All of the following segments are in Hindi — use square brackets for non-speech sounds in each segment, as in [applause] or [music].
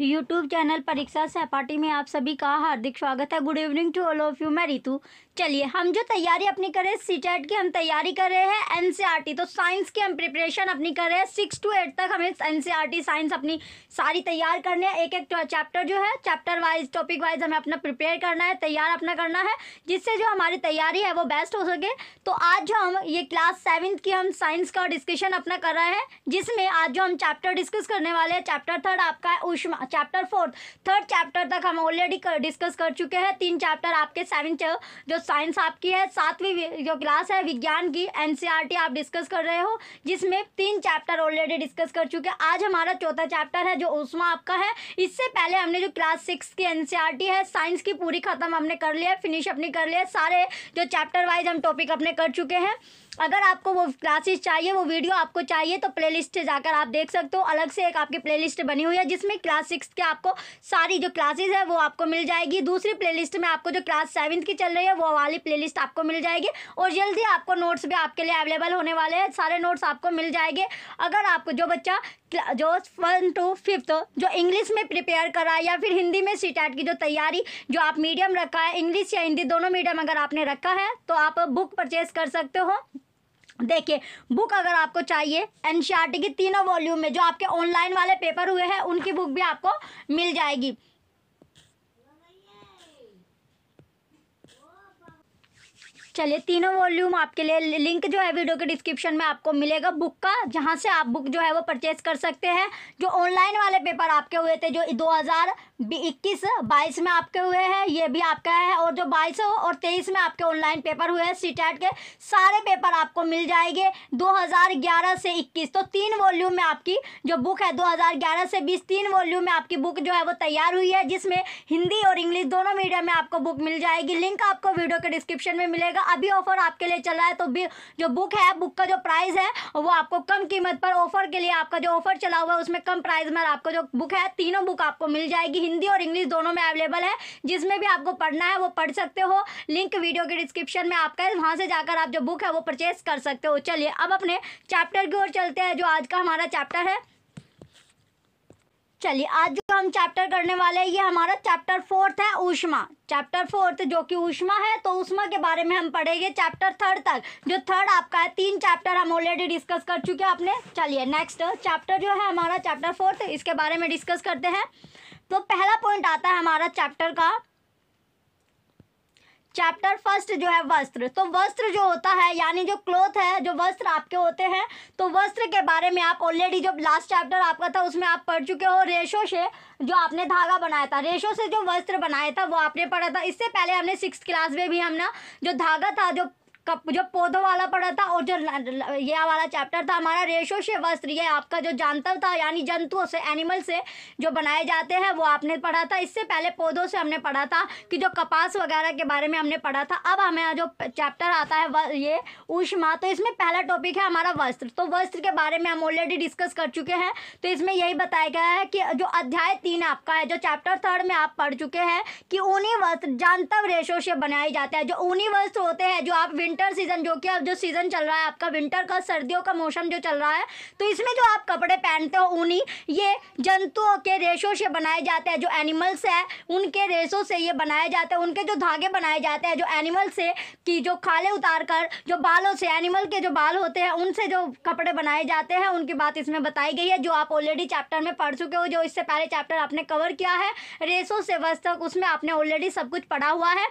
यूट्यूब चैनल परीक्षा सहपाठी में आप सभी का हार्दिक स्वागत है good evening to all of you मैं रितु चलिए हम जो तैयारी अपनी कर रहे हैं सी टेट की हम तैयारी कर रहे हैं एनसीईआरटी e तो साइंस की हम प्रिपरेशन अपनी कर रहे हैं सिक्स टू एट तक हमें एनसीईआरटी साइंस e अपनी सारी तैयार करनी है एक एक चैप्टर जो है चैप्टर वाइज टॉपिक वाइज हमें अपना प्रिपेयर करना है तैयार अपना करना है जिससे जो हमारी तैयारी है वो बेस्ट हो सके तो आज जो हम ये क्लास सेवन्थ की हम साइंस का डिस्कशन अपना कर रहे हैं जिसमें आज जो हम चैप्टर डिस्कस करने वाले हैं चैप्टर थर्ड आपका है उष्मा चैप्टर फोर्थ थर्ड चैप्टर तक हम ऑलरेडी डिस्कस कर चुके हैं तीन चैप्टर आपके सेवन जो साइंस आपकी है सातवीं जो क्लास है विज्ञान की एन e आप डिस्कस कर रहे हो जिसमें तीन चैप्टर ऑलरेडी डिस्कस कर चुके हैं आज हमारा चौथा चैप्टर है जो उसमें आपका है इससे पहले हमने जो क्लास सिक्स की एन e है साइंस की पूरी ख़त्म हमने कर लिया फिनिश अपनी कर लिया सारे जो चैप्टर वाइज हम टॉपिक अपने कर चुके हैं अगर आपको वो क्लासेस चाहिए वो वीडियो आपको चाहिए तो प्लेलिस्ट जाकर आप देख सकते हो अलग से एक आपकी प्लेलिस्ट बनी हुई है जिसमें क्लास सिक्स के आपको सारी जो क्लासेस है वो आपको मिल जाएगी दूसरी प्लेलिस्ट में आपको जो क्लास सेवन्थ की चल रही है वो वाली प्लेलिस्ट आपको मिल जाएगी और जल्दी आपको नोट्स भी आपके लिए अवेलेबल होने वाले हैं सारे नोट्स आपको मिल जाएंगे अगर आपको जो बच्चा जो वन टू फिफ्थ जो इंग्लिश में प्रिपेयर करा या फिर हिंदी में सी की जो तैयारी जो आप मीडियम रखा है इंग्लिश या हिंदी दोनों मीडियम अगर आपने रखा है तो आप बुक परचेज कर सकते हो देखिए बुक अगर आपको चाहिए एन e की तीनों वॉल्यूम में जो आपके ऑनलाइन वाले पेपर हुए हैं उनकी बुक भी आपको मिल जाएगी चलिए तीनों वॉल्यूम आपके लिए लिंक जो है वीडियो के डिस्क्रिप्शन में आपको मिलेगा बुक का जहाँ से आप बुक जो है वो परचेज कर सकते हैं जो ऑनलाइन वाले पेपर आपके हुए थे जो दो हज़ार इक्कीस बाईस में आपके हुए हैं ये भी आपका है और जो बाईस और तेईस में आपके ऑनलाइन पेपर हुए हैं सी के सारे पेपर आपको मिल जाएंगे दो से इक्कीस तो तीन वॉल्यूम में आपकी जो बुक है दो से बीस तीन वॉल्यूम में आपकी बुक जो है वो तैयार हुई है जिसमें हिंदी और इंग्लिश दोनों मीडियम में आपको बुक मिल जाएगी लिंक आपको वीडियो के डिस्क्रिप्शन में मिलेगा अभी ऑफर आपके लिए चल रहा है तो भी जो बुक है बुक का जो प्राइस है वो आपको कम कीमत पर ऑफर के लिए आपका जो ऑफर चला हुआ है उसमें कम प्राइस में आपको जो बुक है तीनों बुक आपको मिल जाएगी हिंदी और इंग्लिश दोनों में अवेलेबल है जिसमें भी आपको पढ़ना है वो पढ़ सकते हो लिंक वीडियो के डिस्क्रिप्शन में आपका है वहाँ से जाकर आप जो बुक है वो परचेस कर सकते हो चलिए अब अपने चैप्टर की ओर चलते हैं जो आज का हमारा चैप्टर है चलिए आज जो हम चैप्टर करने वाले हैं ये हमारा चैप्टर फोर्थ है ऊष्मा चैप्टर फोर्थ जो कि ऊष्मा है तो ऊष्मा के बारे में हम पढ़ेंगे चैप्टर थर्ड तक जो थर्ड आपका है तीन चैप्टर हम ऑलरेडी डिस्कस कर चुके हैं अपने चलिए नेक्स्ट चैप्टर जो है हमारा चैप्टर फोर्थ इसके बारे में डिस्कस करते हैं तो पहला पॉइंट आता है हमारा चैप्टर का चैप्टर फर्स्ट जो है वस्त्र तो वस्त्र जो होता है यानी जो क्लोथ है जो वस्त्र आपके होते हैं तो वस्त्र के बारे में आप ऑलरेडी जो लास्ट चैप्टर आपका था उसमें आप पढ़ चुके हो रेशो से जो आपने धागा बनाया था रेशो से जो वस्त्र बनाया था वो आपने पढ़ा था इससे पहले हमने सिक्स क्लास में भी हमने जो धागा था जो जो पौधों वाला पढ़ा था और जो यह वाला चैप्टर था हमारा रेशो से वस्त्र ये आपका जो जानतव था यानी जंतुओं से एनिमल से जो बनाए जाते हैं वो आपने पढ़ा था इससे पहले पौधों से हमने पढ़ा था कि जो कपास वगैरह के बारे में हमने पढ़ा था अब हमें जो चैप्टर आता है ये ऊष्मा तो इसमें पहला टॉपिक है हमारा वस्त्र तो वस्त्र के बारे में हम ऑलरेडी डिस्कस कर चुके हैं तो इसमें यही बताया गया है कि जो अध्याय तीन आपका है जो चैप्टर थर्ड में आप पढ़ चुके हैं कि ऊनी वस्त्र जानतव रेशो से बनाए जाते हैं जो ऊनी वस्त्र होते हैं जो आप विंड विंटर सीज़न जो कि अब जो सीज़न चल रहा है आपका विंटर का सर्दियों का मौसम जो चल रहा है तो इसमें जो आप कपड़े पहनते हो ऊनी ये जंतुओं के रेशों से बनाए जाते हैं जो एनिमल्स है उनके रेशों से ये बनाए जाते हैं उनके जो धागे बनाए जाते हैं जो एनिमल से कि जो खाले उतार कर जो बालों से एनिमल के जो बाल होते हैं उनसे जो कपड़े बनाए जाते हैं उनकी बात इसमें बताई गई है जो आप ऑलरेडी चैप्टर में पढ़ चुके हो जो इससे पहले चैप्टर आपने कवर किया है रेसों से वस्तक उसमें आपने ऑलरेडी सब कुछ पढ़ा हुआ है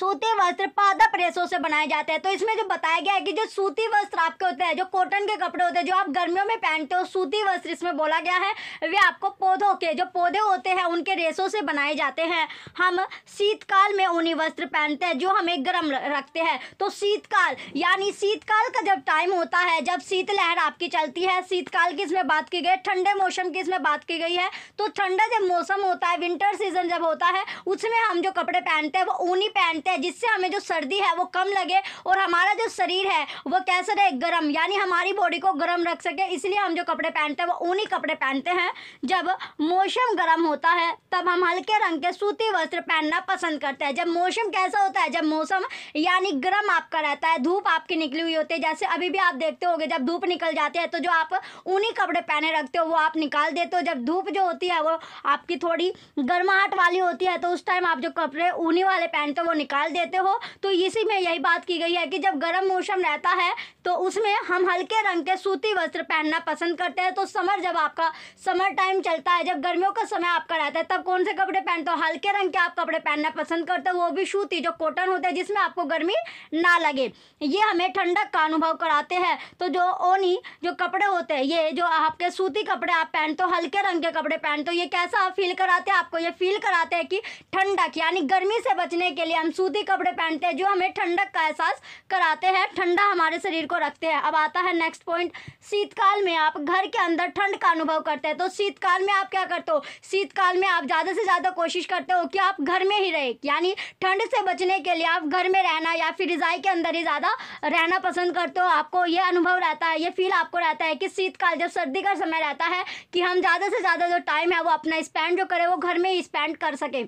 सूती वस्त्र पादप रेसों से बनाए जाते हैं तो इसमें जो बताया गया है कि जो सूती वस्त्र आपके होते हैं जो कॉटन के कपड़े होते हैं जो आप गर्मियों में पहनते हो सूती वस्त्र इसमें बोला गया है वे आपको पौधों के जो पौधे होते हैं उनके रेसों से बनाए जाते हैं हम शीतकाल में ऊनी वस्त्र पहनते हैं जो हमें गर्म रखते हैं तो शीतकाल यानी शीतकाल का जब टाइम होता है जब शीतलहर आपकी चलती है शीतकाल की इसमें बात की गई ठंडे मौसम की इसमें बात की गई है तो ठंडा जब मौसम होता है विंटर सीजन जब होता है उसमें हम जो कपड़े पहनते हैं वो ऊनी पहनते लेते हैं जिससे हमें जो सर्दी है वो कम लगे और हमारा जो शरीर है वो कैसे रहे गर्म यानी हमारी बॉडी को गर्म रख सके इसलिए हम जो कपड़े पहनते हैं वो ऊनी कपड़े पहनते हैं जब मौसम गर्म होता है तब हम हल्के रंग के सूती वस्त्र पहनना पसंद करते हैं जब मौसम कैसा होता है जब मौसम यानी गर्म आपका रहता है धूप आपकी निकली हुई होती है जैसे अभी भी आप देखते हो जब धूप निकल जाती है तो जो आप ऊनी कपड़े पहने रखते हो वो आप निकाल देते हो जब धूप जो होती है वो आपकी थोड़ी गर्माहट वाली होती है तो उस टाइम आप जो कपड़े ऊनी वाले पहनते हो वो निकाल निकाल देते हो तो इसी में यही बात की गई है कि जब गर्म मौसम रहता है तो उसमें हम हल्के रंग के सूती वस्त्र पहनना पसंद करते हैं तो समर जब आपका समर टाइम चलता है जब गर्मियों का समय आपका रहता है तब कौन से कपड़े पहनते हो हल्के रंग के आप कपड़े पहनना पसंद करते हो वो भी सूती जो कॉटन होते हैं जिसमें आपको गर्मी ना लगे ये हमें ठंडक का अनुभव कराते हैं तो जो ओनी जो कपड़े होते हैं ये जो आपके सूती कपड़े आप पहनते हो हल्के रंग के कपड़े पहनते हो ये कैसा फील कराते हैं आपको ये फील कराते हैं कि ठंडक यानी गर्मी से बचने के लिए हम सूती सूती कपड़े पहनते हैं जो हमें ठंडक का एहसास कराते हैं ठंडा हमारे शरीर को रखते हैं अब आता है नेक्स्ट पॉइंट शीतकाल में आप घर के अंदर ठंड का अनुभव करते हैं तो शीतकाल में आप क्या करते हो शीतकाल में आप ज़्यादा से ज़्यादा कोशिश करते हो कि आप घर में ही रहे यानी ठंड से बचने के लिए आप घर में रहना या फिर रिजाई के अंदर ही ज़्यादा रहना पसंद करते हो आपको ये अनुभव रहता है ये फील आपको रहता है कि शीतकाल जब सर्दी का समय रहता है कि हम ज़्यादा से ज़्यादा जो टाइम है वो अपना स्पेंड जो करें वो घर में ही स्पेंड कर सकें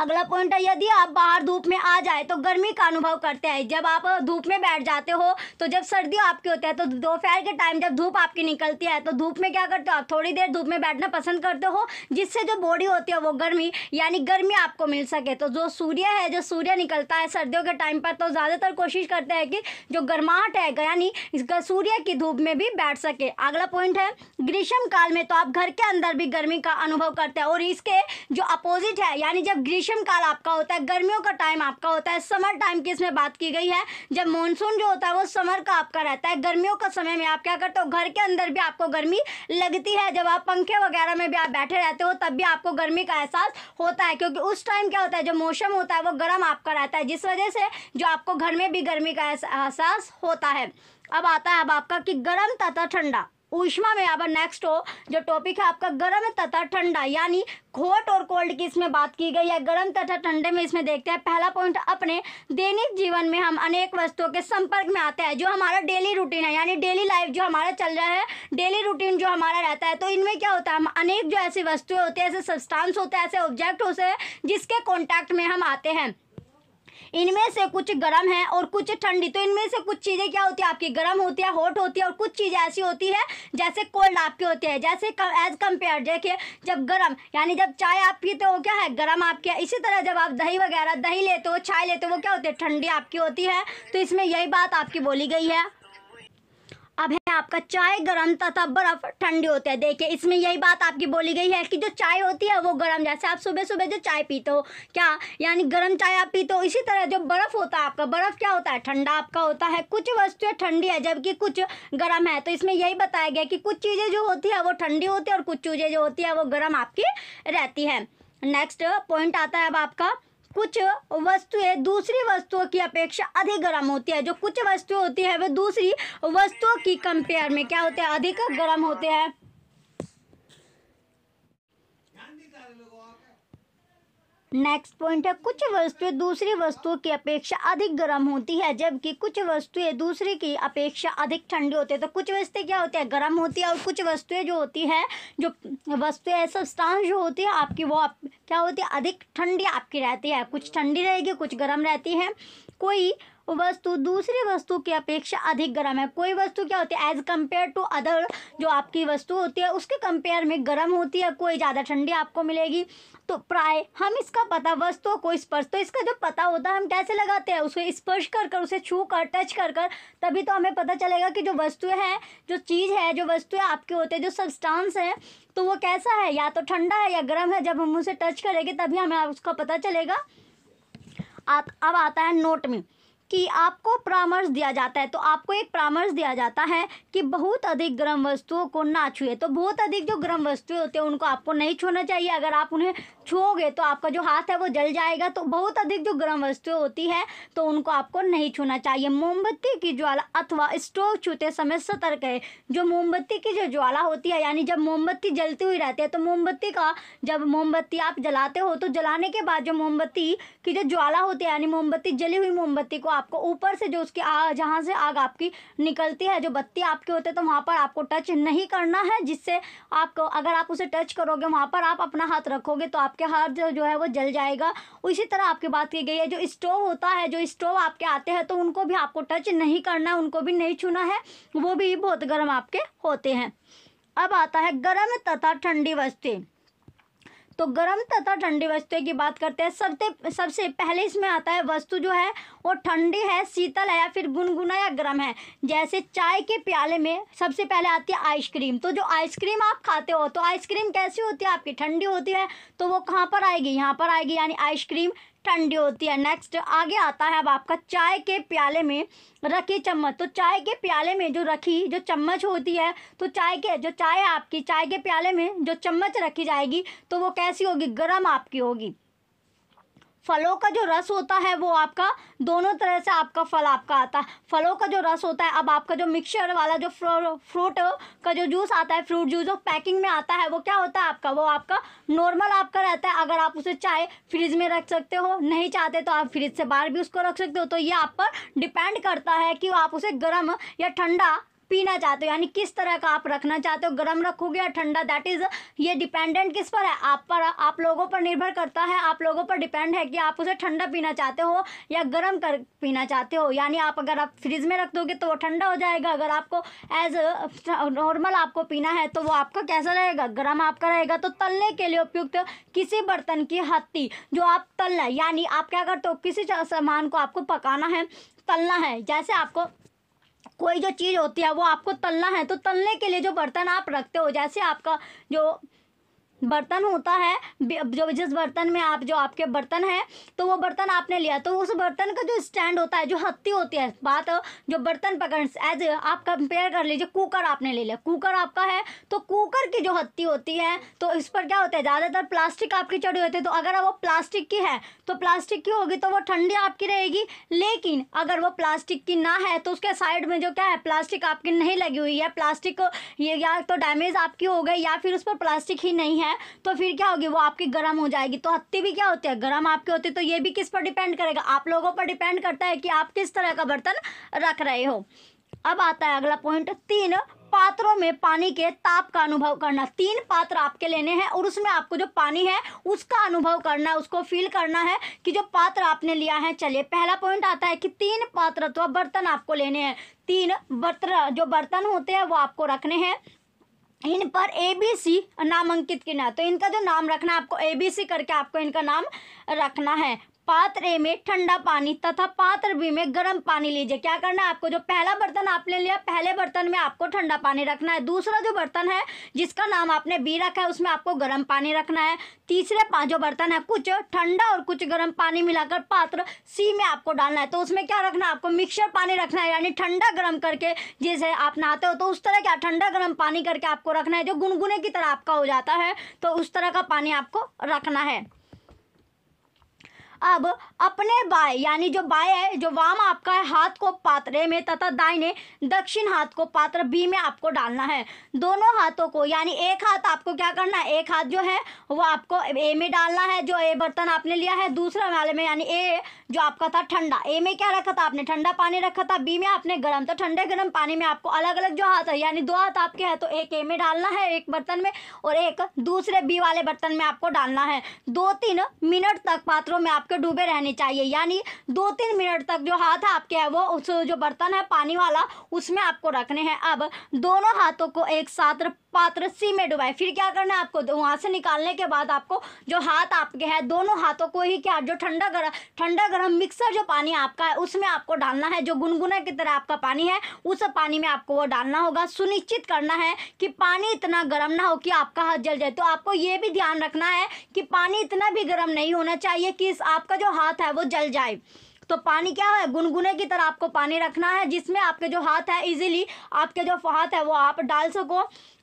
अगला पॉइंट है यदि आप बाहर धूप में आ जाए तो गर्मी का अनुभव करते हैं जब आप धूप में बैठ जाते हो तो जब सर्दी आपकी होती है तो दोपहर के टाइम जब धूप आपकी निकलती है तो धूप में क्या करते हो आप थोड़ी देर धूप में बैठना पसंद करते हो जिससे जो बॉडी होती है वो गर्मी यानी गर्मी आपको मिल सके तो जो सूर्य है जो सूर्य निकलता है सर्दियों के टाइम पर तो ज़्यादातर कोशिश करते हैं कि जो गर्माहट है यानी सूर्य की धूप में भी बैठ सके अगला पॉइंट है ग्रीष्म काल में तो आप घर के अंदर भी गर्मी का अनुभव करते हैं और इसके जो अपोजिट है यानी जब ग्रीष्म ग्रीष्म काल आपका होता है गर्मियों का टाइम आपका होता है समर टाइम की इसमें बात की गई है जब मानसून जो होता है वो समर का आपका रहता है गर्मियों का समय में आप क्या करते हो घर के अंदर भी आपको गर्मी लगती है जब आप पंखे वगैरह में भी आप बैठे रहते हो तब भी आपको गर्मी का एहसास होता है क्योंकि उस टाइम क्या होता है जो मौसम होता है वो गर्म आपका रहता है जिस वजह से जो आपको घर में भी गर्मी का एहसास होता है अब आता है अब आपका कि गर्म तथा ठंडा ऊष्मा में अब नेक्स्ट हो जो टॉपिक है आपका गर्म तथा ठंडा यानी खोट और कोल्ड की इसमें बात की गई है गर्म तथा ठंडे में इसमें देखते हैं पहला पॉइंट अपने दैनिक जीवन में हम अनेक वस्तुओं के संपर्क में आते हैं जो हमारा डेली रूटीन है यानी डेली लाइफ जो हमारा चल रहा है डेली रूटीन जो हमारा रहता है तो इनमें क्या होता है हम अनेक जो ऐसी वस्तुएं होती है ऐसे सब्सटांस होते हैं ऐसे ऑब्जेक्ट होते हैं जिसके कॉन्टैक्ट में हम आते हैं इनमें से कुछ गर्म है और कुछ ठंडी तो इनमें से कुछ चीज़ें क्या होती है आपकी गर्म होती है हॉट होती है और कुछ चीज़ें ऐसी होती है जैसे कोल्ड आपकी होती है जैसे एज कम्पेयर देखिए जब गर्म यानी जब चाय आप पीते हो क्या है गर्म आपके इसी तरह जब आप दही वगैरह दही लेते हो चाय लेते हो वो क्या होती है ठंडी आपकी होती है तो इसमें यही बात आपकी बोली गई है अब है आपका चाय गर्म तथा बर्फ ठंडी होती है देखिए इसमें यही बात आपकी बोली गई है कि जो चाय होती है वो गर्म जैसे आप सुबह सुबह जो चाय पीते हो क्या यानी गर्म चाय आप पीते हो इसी तरह जो बर्फ होता है आपका बर्फ क्या होता है ठंडा आपका होता है कुछ वस्तुएं ठंडी है जबकि कुछ गर्म है तो इसमें यही बताया गया कि कुछ चीज़ें जो होती है वो ठंडी होती है और कुछ चीज़ें जो होती है वो गर्म आपकी रहती है नेक्स्ट पॉइंट आता है अब आपका कुछ वस्तुएं दूसरी वस्तुओं की अपेक्षा अधिक गर्म होती है जो कुछ वस्तुएं होती है वे दूसरी वस्तुओं की कंपेयर में क्या होते हैं अधिक गर्म होते हैं नेक्स्ट पॉइंट है कुछ वस्तुएं दूसरी वस्तुओं की अपेक्षा अधिक गर्म होती है जबकि कुछ वस्तुएं दूसरी की अपेक्षा अधिक ठंडी होती है तो कुछ वस्तुएं क्या होती है गर्म होती है और कुछ वस्तुएं जो होती है जो वस्तुएं स्थान जो होती है आपकी वो आप, क्या होती है अधिक ठंडी आपकी रहती है कुछ ठंडी रहेगी कुछ गर्म रहती है कोई वस्तु दूसरी वस्तु की अपेक्षा अधिक गर्म है कोई वस्तु क्या होती है एज कम्पेयर टू अदर जो आपकी वस्तु होती है उसके कंपेयर में गर्म होती है कोई ज़्यादा ठंडी आपको मिलेगी तो प्राय हम इसका पता वस्तुओं को स्पर्श तो इसका जो पता होता है हम कैसे लगाते हैं उसको स्पर्श कर कर उसे छू कर टच कर कर तभी तो हमें पता चलेगा कि जो वस्तुएं हैं जो चीज़ है जो वस्तुएं आपके होते हैं जो सब्सटांस है तो वो कैसा है या तो ठंडा है या गर्म है जब हम उसे टच करेंगे तभी हमें उसका पता चलेगा आ, अब आता है नोट में कि आपको परामर्श दिया जाता है तो आपको एक परामर्श दिया जाता है कि बहुत अधिक गर्म वस्तुओं को ना छुए तो बहुत अधिक जो गर्म वस्तुएं होती हैं उनको आपको नहीं छूना चाहिए अगर आप उन्हें छुओगे तो आपका जो हाथ है वो जल जाएगा तो बहुत अधिक जो गर्म वस्तुएं होती है तो उनको आपको नहीं छूना चाहिए मोमबत्ती की ज्वाला अथवा स्टोव छूते समय सतर्क है जो मोमबत्ती की जो ज्वाला होती है यानी जब मोमबत्ती जलती हुई रहती है तो मोमबत्ती का जब मोमबत्ती आप जलाते हो तो जलाने के बाद जो मोमबत्ती की जो ज्वाला होती है यानी मोमबत्ती जली हुई मोमबत्ती को आपको ऊपर से जो उसकी आग जहाँ से आग आपकी निकलती है जो बत्ती आपकी होती है तो वहाँ पर आपको टच नहीं करना है जिससे आपको अगर आप उसे टच करोगे वहाँ पर आप अपना हाथ रखोगे तो आप आपके हाथ जो, जो है वो जल जाएगा उसी तरह आपकी बात की गई है जो स्टोव होता है जो स्टोव आपके आते हैं तो उनको भी आपको टच नहीं करना उनको भी नहीं छूना है वो भी बहुत गर्म आपके होते हैं अब आता है गर्म तथा ठंडी वस्तुएं तो गर्म तथा ठंडी वस्तुएं की बात करते हैं सबसे सबसे पहले इसमें आता है वस्तु जो है वो ठंडी है शीतल है या फिर गुनगुना या गर्म है जैसे चाय के प्याले में सबसे पहले आती है आइसक्रीम तो जो आइसक्रीम आप खाते हो तो आइसक्रीम कैसी होती है आपकी ठंडी होती है तो वो कहाँ पर आएगी यहाँ पर आएगी यानी आइसक्रीम ठंडी होती है नेक्स्ट आगे आता है अब आपका चाय के प्याले में रखी चम्मच तो चाय के प्याले में जो रखी जो चम्मच होती है तो चाय के जो चाय आपकी चाय के प्याले में जो चम्मच रखी जाएगी तो वो कैसी होगी गर्म आपकी होगी फलों का जो रस होता है वो आपका दोनों तरह से आपका फल आपका आता है फलों का जो रस होता है अब आपका जो मिक्सचर वाला जो फ्रो, फ्रूट का जो जूस आता है फ्रूट जूस जो पैकिंग में आता है वो क्या होता है आपका वो आपका नॉर्मल आपका रहता है अगर आप उसे चाहे फ्रिज में रख सकते हो नहीं चाहते तो आप फ्रिज से बाहर भी उसको रख सकते हो तो ये आप पर डिपेंड करता है कि आप उसे गर्म या ठंडा पीना चाहते हो यानी किस तरह का आप रखना चाहते हो गर्म रखोगे या ठंडा दैट इज़ ये डिपेंडेंट किस पर है आप पर आप लोगों पर निर्भर करता है आप लोगों पर डिपेंड है कि आप उसे ठंडा पीना चाहते हो या गर्म कर पीना चाहते हो यानी आप अगर आप फ्रिज में रख दोगे तो वो ठंडा हो जाएगा अगर आपको एज नॉर्मल आपको पीना है तो वो आपका कैसा रहेगा गर्म आपका रहेगा तो तलने के लिए उपयुक्त किसी बर्तन की हत्ती जो आप तलना यानी आप क्या करते हो किसी सामान को आपको पकाना है तलना है जैसे आपको कोई जो चीज़ होती है वो आपको तलना है तो तलने के लिए जो बर्तन आप रखते हो जैसे आपका जो बर्तन होता है जो जिस बर्तन में आप जो आपके बर्तन है तो वो बर्तन आपने लिया तो उस बर्तन का जो स्टैंड होता है जो हत्ती होती है बात जो बर्तन पकड़ एज आप कंपेयर कर लीजिए कुकर आपने ले लिया कुकर आपका है तो कुकर की जो हत्ती होती है तो इस पर क्या होता है ज़्यादातर प्लास्टिक आपकी चढ़ी होती है तो अगर वो प्लास्टिक की है तो प्लास्टिक की होगी तो वो ठंडी आपकी रहेगी लेकिन अगर वो प्लास्टिक की ना है तो उसके साइड में जो क्या है प्लास्टिक आपकी नहीं लगी हुई है प्लास्टिक ये या तो डैमेज आपकी हो गई या फिर उस पर प्लास्टिक ही नहीं है है तो फिर क्या होगी वो आपकी गर्म हो जाएगी तो हत्ती भी क्या होती है गर्म आपके होते तो ये भी किस पर डिपेंड करेगा आप लोगों पर डिपेंड करता है कि आप किस तरह का बर्तन रख रहे हो अब आता है अगला पॉइंट तीन पात्रों में पानी के ताप का अनुभव करना तीन पात्र आपके लेने हैं और उसमें आपको जो पानी है उसका अनुभव करना उसको फील करना है कि जो पात्र आपने लिया है चलिए पहला पॉइंट आता है कि तीन पात्र तो बर्तन आपको लेने हैं तीन बर्तन जो बर्तन होते हैं वो आपको रखने हैं इन पर ए बी सी नामांकित किया है तो इनका जो नाम रखना है आपको ए बी सी करके आपको इनका नाम रखना है पात्र ए में ठंडा पानी तथा पात्र बी में गर्म पानी लीजिए क्या करना है आपको जो पहला बर्तन आपने लिया पहले बर्तन में आपको ठंडा पानी रखना है दूसरा जो बर्तन है जिसका नाम आपने बी रखा है उसमें आपको गर्म पानी रखना है तीसरे जो बर्तन है कुछ ठंडा और कुछ गर्म पानी मिलाकर पात्र सी में आपको डालना है तो उसमें क्या रखना है आपको मिक्सर पानी रखना है यानी ठंडा गर्म करके जैसे आप नहाते हो तो उस तरह क्या ठंडा गर्म पानी करके आपको रखना है जो गुनगुने की तरह आपका हो जाता है तो उस तरह का पानी आपको रखना है अब अपने बाएं यानी जो बाएं है जो वाम आपका है हाथ को पात्रे में तथा दाहिने दक्षिण हाथ को पात्र बी में आपको डालना है दोनों हाथों को यानी एक हाथ आपको क्या करना है एक हाथ जो है वो आपको ए में डालना है जो ए बर्तन आपने लिया है दूसरे वाले में यानी ए जो आपका था ठंडा ए में क्या रखा था आपने ठंडा पानी रखा था बी में आपने गर्म तो ठंडे गर्म पानी में आपको अलग अलग जो हाथ है यानी दो हाथ आपके हैं तो एक ए में डालना है एक बर्तन में और एक दूसरे बी वाले बर्तन में आपको डालना है दो तीन मिनट तक पात्रों में आपके के डूबे रहने चाहिए यानी दो तीन मिनट तक जो हाथ आपके है वो उस जो बर्तन है पानी वाला उसमें आपको रखने हैं अब दोनों हाथों को एक साथ पात्र सी में डुबाएं फिर क्या करना है आपको तो वहाँ से निकालने के बाद आपको जो हाथ आपके है दोनों हाथों को ही क्या जो ठंडा गर्म ठंडा गर्म मिक्सर जो पानी आपका है उसमें आपको डालना है जो गुनगुना की तरह आपका पानी है उस पानी में आपको वो डालना होगा सुनिश्चित करना है कि पानी इतना गर्म ना हो कि आपका हाथ जल जाए तो आपको ये भी ध्यान रखना है कि पानी इतना भी गर्म नहीं होना चाहिए कि आपका जो हाथ है वो जल जाए तो पानी क्या है गुनगुने की तरह आपको पानी रखना है जिसमें आपके जो हाथ है इजीली आपके जो हाथ है वो आप डाल सको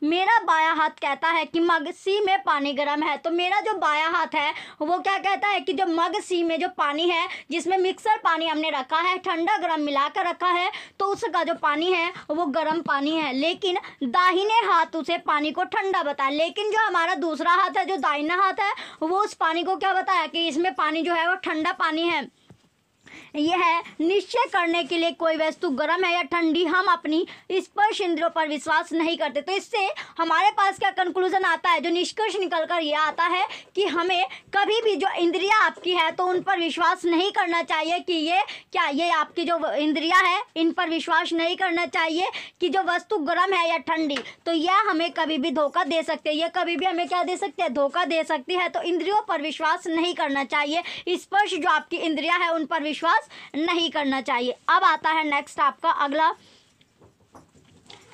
मेरा बाया हाथ कहता है कि मग सी में पानी गर्म है तो मेरा जो बाया हाथ है वो क्या कहता है कि जो मग सी में जो पानी है जिसमें मिक्सर पानी हमने रखा है ठंडा गर्म मिला कर रखा है तो उसका जो पानी है वो गर्म पानी है लेकिन दाहिने हाथ उसे पानी को ठंडा बताया लेकिन जो हमारा दूसरा हाथ है जो दाहिना हाथ है वो उस पानी को क्या बताया कि इसमें पानी जो है वो ठंडा पानी है यह निश्चय करने के लिए कोई वस्तु गर्म है या ठंडी हम अपनी स्पर्श इंद्रियों पर विश्वास नहीं करते तो इससे हमारे पास क्या कंक्लूजन आता है जो निष्कर्ष निकल कर यह आता है कि हमें कभी भी जो इंद्रिया आपकी है तो उन पर विश्वास नहीं करना चाहिए कि ये क्या ये आपकी जो इंद्रिया है इन पर विश्वास नहीं करना चाहिए कि जो वस्तु गर्म है या ठंडी तो यह हमें कभी भी धोखा दे सकते हैं यह कभी भी हमें क्या दे सकते हैं धोखा दे सकती है तो इंद्रियों पर विश्वास नहीं करना चाहिए स्पर्श जो आपकी इंद्रिया है उन पर विश्वास नहीं करना चाहिए अब आता है नेक्स्ट आपका अगला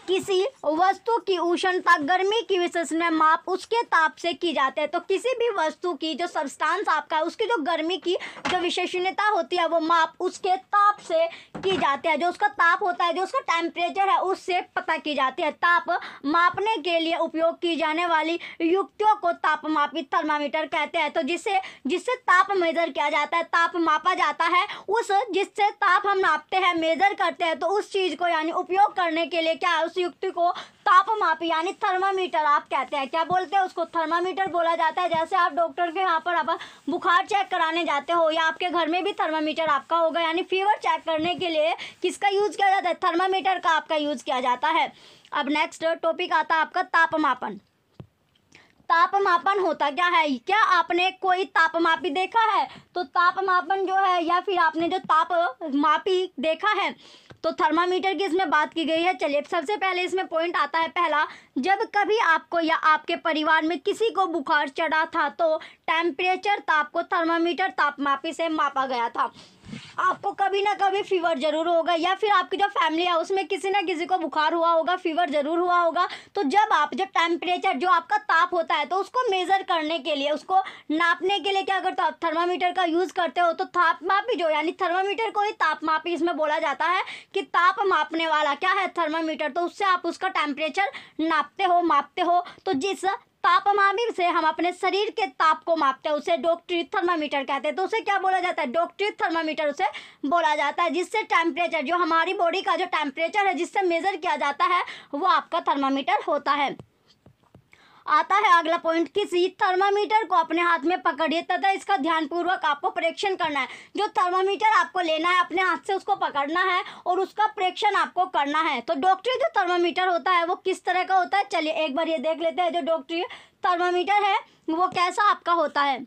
किसी वस्तु की उष्णता गर्मी की विशेषण माप उसके ताप से की जाते हैं तो किसी भी वस्तु की जो सब्सटेंस आपका है उसकी जो गर्मी की जो विशेषणता होती है वो माप उसके ताप से की जाती है जो उसका ताप होता है जो उसका टेम्परेचर है उससे पता की जाती है ताप मापने के लिए उपयोग की जाने वाली युक्तियों को तापमापी थर्मामीटर कहते हैं तो जिसे जिससे ताप मेजर किया जाता है ताप मापा जाता है उस जिससे ताप हम नापते हैं मेजर करते हैं तो उस चीज़ को यानी उपयोग करने के लिए क्या है उस युक्ति को तापमाप यानी थर्मामीटर आप कहते हैं क्या बोलते हैं उसको थर्मामीटर बोला जाता है जैसे आप डॉक्टर के यहाँ पर आप बुखार चेक कराने जाते हो या आपके घर में भी थर्मामीटर आपका होगा यानी फीवर चेक करने के लिए किसका यूज़ किया जाता है थर्मामीटर का आपका यूज़ किया जाता है अब नेक्स्ट टॉपिक आता है आपका तापमापन तापमापन होता क्या है क्या आपने कोई तापमापी देखा है तो तापमापन जो है या फिर आपने जो तापमापी देखा है तो थर्मामीटर की इसमें बात की गई है चलिए सबसे पहले इसमें पॉइंट आता है पहला जब कभी आपको या आपके परिवार में किसी को बुखार चढ़ा था तो टेम्परेचर ताप को थर्मामीटर ताप मापी से मापा गया था आपको कभी ना कभी फीवर जरूर होगा या फिर आपकी जो फैमिली है उसमें किसी ना किसी को बुखार हुआ होगा फीवर जरूर हुआ होगा तो जब आप जब टेम्परेचर जो आपका ताप होता है तो उसको मेज़र करने के लिए उसको नापने के लिए क्या करते हो आप थर्मामीटर का यूज़ करते हो तो ताप मापी जो यानी थर्मामीटर को ही ताप मापी इसमें बोला जाता है कि ताप मापने वाला क्या है थर्मामीटर तो उससे आप उसका टेम्परेचर नापते हो मापते हो तो जिस तापमामी से हम अपने शरीर के ताप को मापते हैं उसे डॉक्टरी थर्मामीटर कहते हैं तो उसे क्या बोला जाता है डॉक्टरी थर्मामीटर उसे बोला जाता है जिससे टेम्परेचर जो हमारी बॉडी का जो टेम्परेचर है जिससे मेज़र किया जाता है वो आपका थर्मामीटर होता है आता है अगला पॉइंट किसी थर्मामीटर को अपने हाथ में पकड़िए तथा इसका ध्यानपूर्वक आपको परीक्षण करना है जो थर्मामीटर आपको लेना है अपने हाथ से उसको पकड़ना है और उसका परीक्षण आपको करना है तो डॉक्टरी जो थर्मामीटर होता है वो किस तरह का होता है चलिए एक बार ये देख लेते हैं जो डॉक्टरी थर्मामीटर है वो कैसा आपका होता है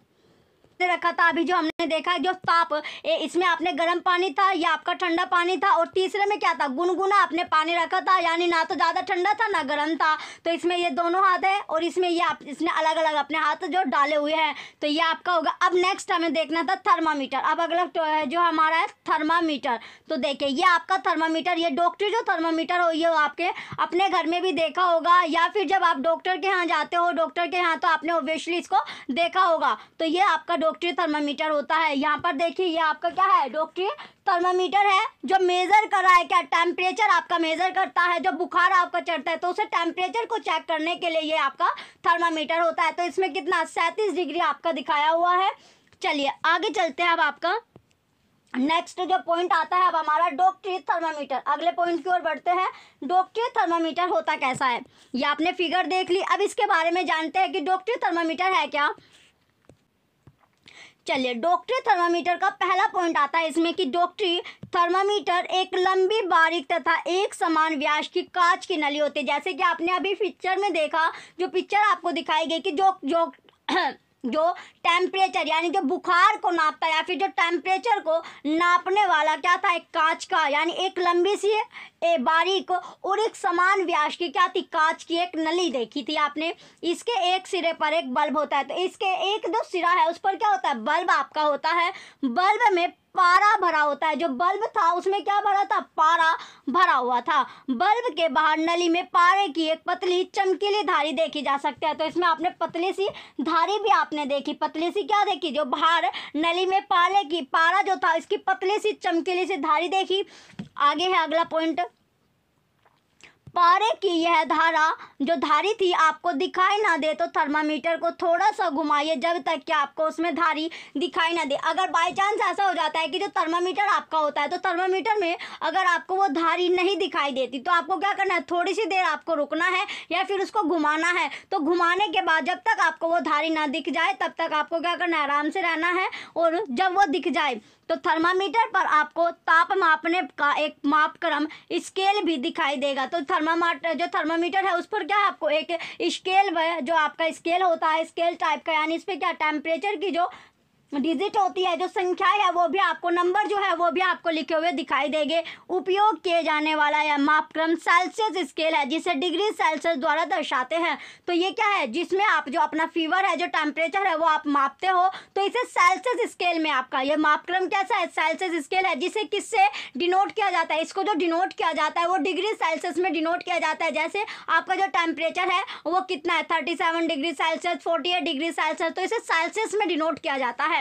आपने रखा था अभी जो हमने देखा जो ताप ए, इसमें आपने गर्म पानी था या आपका ठंडा पानी था और तीसरे में क्या था गुनगुना आपने पानी रखा था यानी ना तो ज़्यादा ठंडा था ना गर्म था तो इसमें ये दोनों हाथ है और इसमें ये आप इसने अलग अलग अपने हाथ जो डाले हुए हैं तो ये आपका होगा अब नेक्स्ट हमें देखना था थर्मामीटर अब अगला तो है जो हमारा है थर्मामीटर तो देखिए ये आपका थर्मामीटर ये डॉक्टर जो थर्मामीटर हो ये आपके अपने घर में भी देखा होगा या फिर जब आप डॉक्टर के यहाँ जाते हो डॉक्टर के यहाँ तो आपने ओबियसली इसको देखा होगा तो ये आपका डॉक्टरी थर्मामीटर होता है यहाँ पर देखिए ये आपका क्या है डॉक्टरी थर्मामीटर है जो मेज़र कर रहा है क्या टेम्परेचर आपका मेज़र करता है जो बुखार आपका चढ़ता है तो उसे टेम्परेचर को चेक करने के लिए ये आपका थर्मामीटर होता है तो इसमें कितना सैंतीस डिग्री आपका दिखाया हुआ है चलिए आगे चलते हैं अब आपका नेक्स्ट जो पॉइंट आता है अब हमारा डॉक्टरी थर्मामीटर अगले पॉइंट की ओर बढ़ते हैं डॉक्टरी थर्मामीटर होता कैसा है ये आपने फिगर देख ली अब इसके बारे में जानते हैं कि डॉक्टरी थर्मामीटर है क्या चलिए डॉक्टरी थर्मामीटर का पहला पॉइंट आता है इसमें कि डॉक्टरी थर्मामीटर एक लंबी बारीक तथा एक समान व्यास की कांच की नली होती है जैसे कि आपने अभी पिक्चर में देखा जो पिक्चर आपको दिखाई गई कि जो जो [clears throat] जो टेम्परेचर यानी जो बुखार को नापता है या फिर जो टेम्परेचर को नापने वाला क्या था एक कांच का यानी एक लंबी सी ए बारीक और एक समान व्यास की क्या थी कांच की एक नली देखी थी आपने इसके एक सिरे पर एक बल्ब होता है तो इसके एक जो सिरा है उस पर क्या होता है बल्ब आपका होता है बल्ब में पारा भरा होता है जो बल्ब था उसमें क्या भरा था पारा भरा हुआ था बल्ब के बाहर नली में पारे की एक पतली चमकीली धारी देखी जा सकती है तो इसमें आपने पतली सी धारी भी आपने देखी पतली सी क्या देखी जो बाहर नली में पाले की पारा जो था इसकी पतली सी चमकीली सी धारी देखी आगे है अगला पॉइंट पारे की यह धारा जो धारी थी आपको दिखाई ना दे तो थर्मामीटर को थोड़ा सा घुमाइए जब तक कि आपको उसमें धारी दिखाई ना दे अगर बाई चांस ऐसा हो जाता है कि जो थर्मामीटर आपका होता है तो थर्मामीटर में अगर आपको वो धारी नहीं दिखाई देती तो आपको क्या करना है थोड़ी सी देर आपको रुकना है या फिर उसको घुमाना है तो घुमाने के बाद जब तक आपको वो धारी ना दिख जाए तब तक आपको क्या करना है आराम से रहना है और जब वो दिख जाए तो थर्मामीटर पर आपको ताप मापने का एक मापक्रम स्केल भी दिखाई देगा तो थर्मामीटर जो थर्मामीटर है उस पर क्या आपको एक स्केल जो आपका स्केल होता है स्केल टाइप का यानी इस पर क्या टेम्परेचर की जो डिजिट होती है जो संख्या है वो भी आपको नंबर जो है वो भी आपको लिखे हुए दिखाई देंगे उपयोग किए जाने वाला यह मापक्रम सेल्सियस स्केल है जिसे डिग्री सेल्सियस द्वारा दर्शाते हैं तो ये क्या है जिसमें आप जो अपना फीवर है जो टेम्परेचर है वो आप मापते हो तो इसे सेल्सियस स्केल में आपका यह मापक्रम कैसा है सेल्सियस स्केल है जिसे किससे डिनोट किया जाता है इसको जो डिनोट किया जाता है वो डिग्री सेल्सियस में डिनोट किया जाता है जैसे आपका जो टेम्परेचर है वो कितना है thirty degree Celsius forty degree Celsius तो इसे सेल्सियस में डिनोट किया जाता है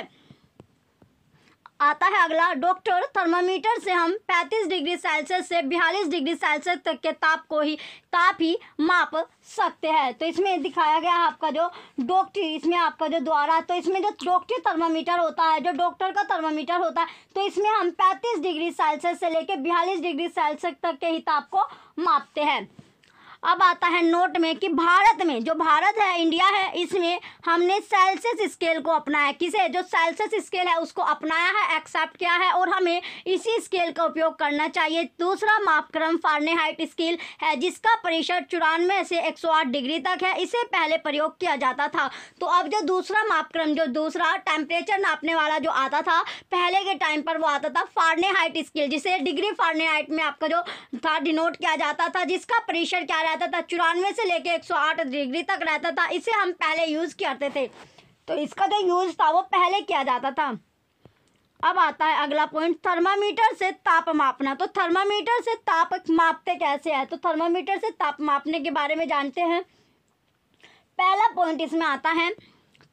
आता है अगला डॉक्टर थर्मामीटर से हम 35 डिग्री सेल्सियस से 42 डिग्री सेल्सियस तक के ताप को ही ताप ही माप सकते हैं तो इसमें दिखाया गया आपका जो डॉक्टरी इसमें आपका जो द्वारा तो इसमें जो डॉक्टरी थर्मामीटर होता है जो डॉक्टर का थर्मामीटर होता है तो इसमें हम 35 डिग्री सेल्सियस से लेकर बयालीस डिग्री सेल्सियस तक के ही ताप को मापते हैं अब आता है नोट में कि भारत में जो भारत है इंडिया है इसमें हमने सेल्सियस स्केल को अपनाया किसे जो सेल्सियस स्केल है उसको अपनाया है एक्सेप्ट किया है और हमें इसी स्केल का उपयोग करना चाहिए दूसरा मापक्रम फारनेहाइट स्केल है जिसका परिसर चौरानवे से आठ डिग्री तक है इसे पहले प्रयोग किया जाता था तो अब जो दूसरा मापक्रम जो दूसरा टेम्परेचर नापने वाला जो आता था पहले के टाइम पर वो आता था हाइट स्केल जिसे डिग्री हाइट में आपका जो था डिनोट किया जाता था जिसका प्रेशर क्या रहता रहता था चौरानवे से लेके 108 डिग्री तक रहता था इसे हम पहले यूज़ करते थे तो इसका जो यूज़ था वो पहले किया जाता था अब आता है अगला पॉइंट थर्मामीटर से ताप मापना तो थर्मामीटर से ताप मापते कैसे है तो थर्मामीटर से ताप मापने के बारे में जानते हैं पहला पॉइंट इसमें आता है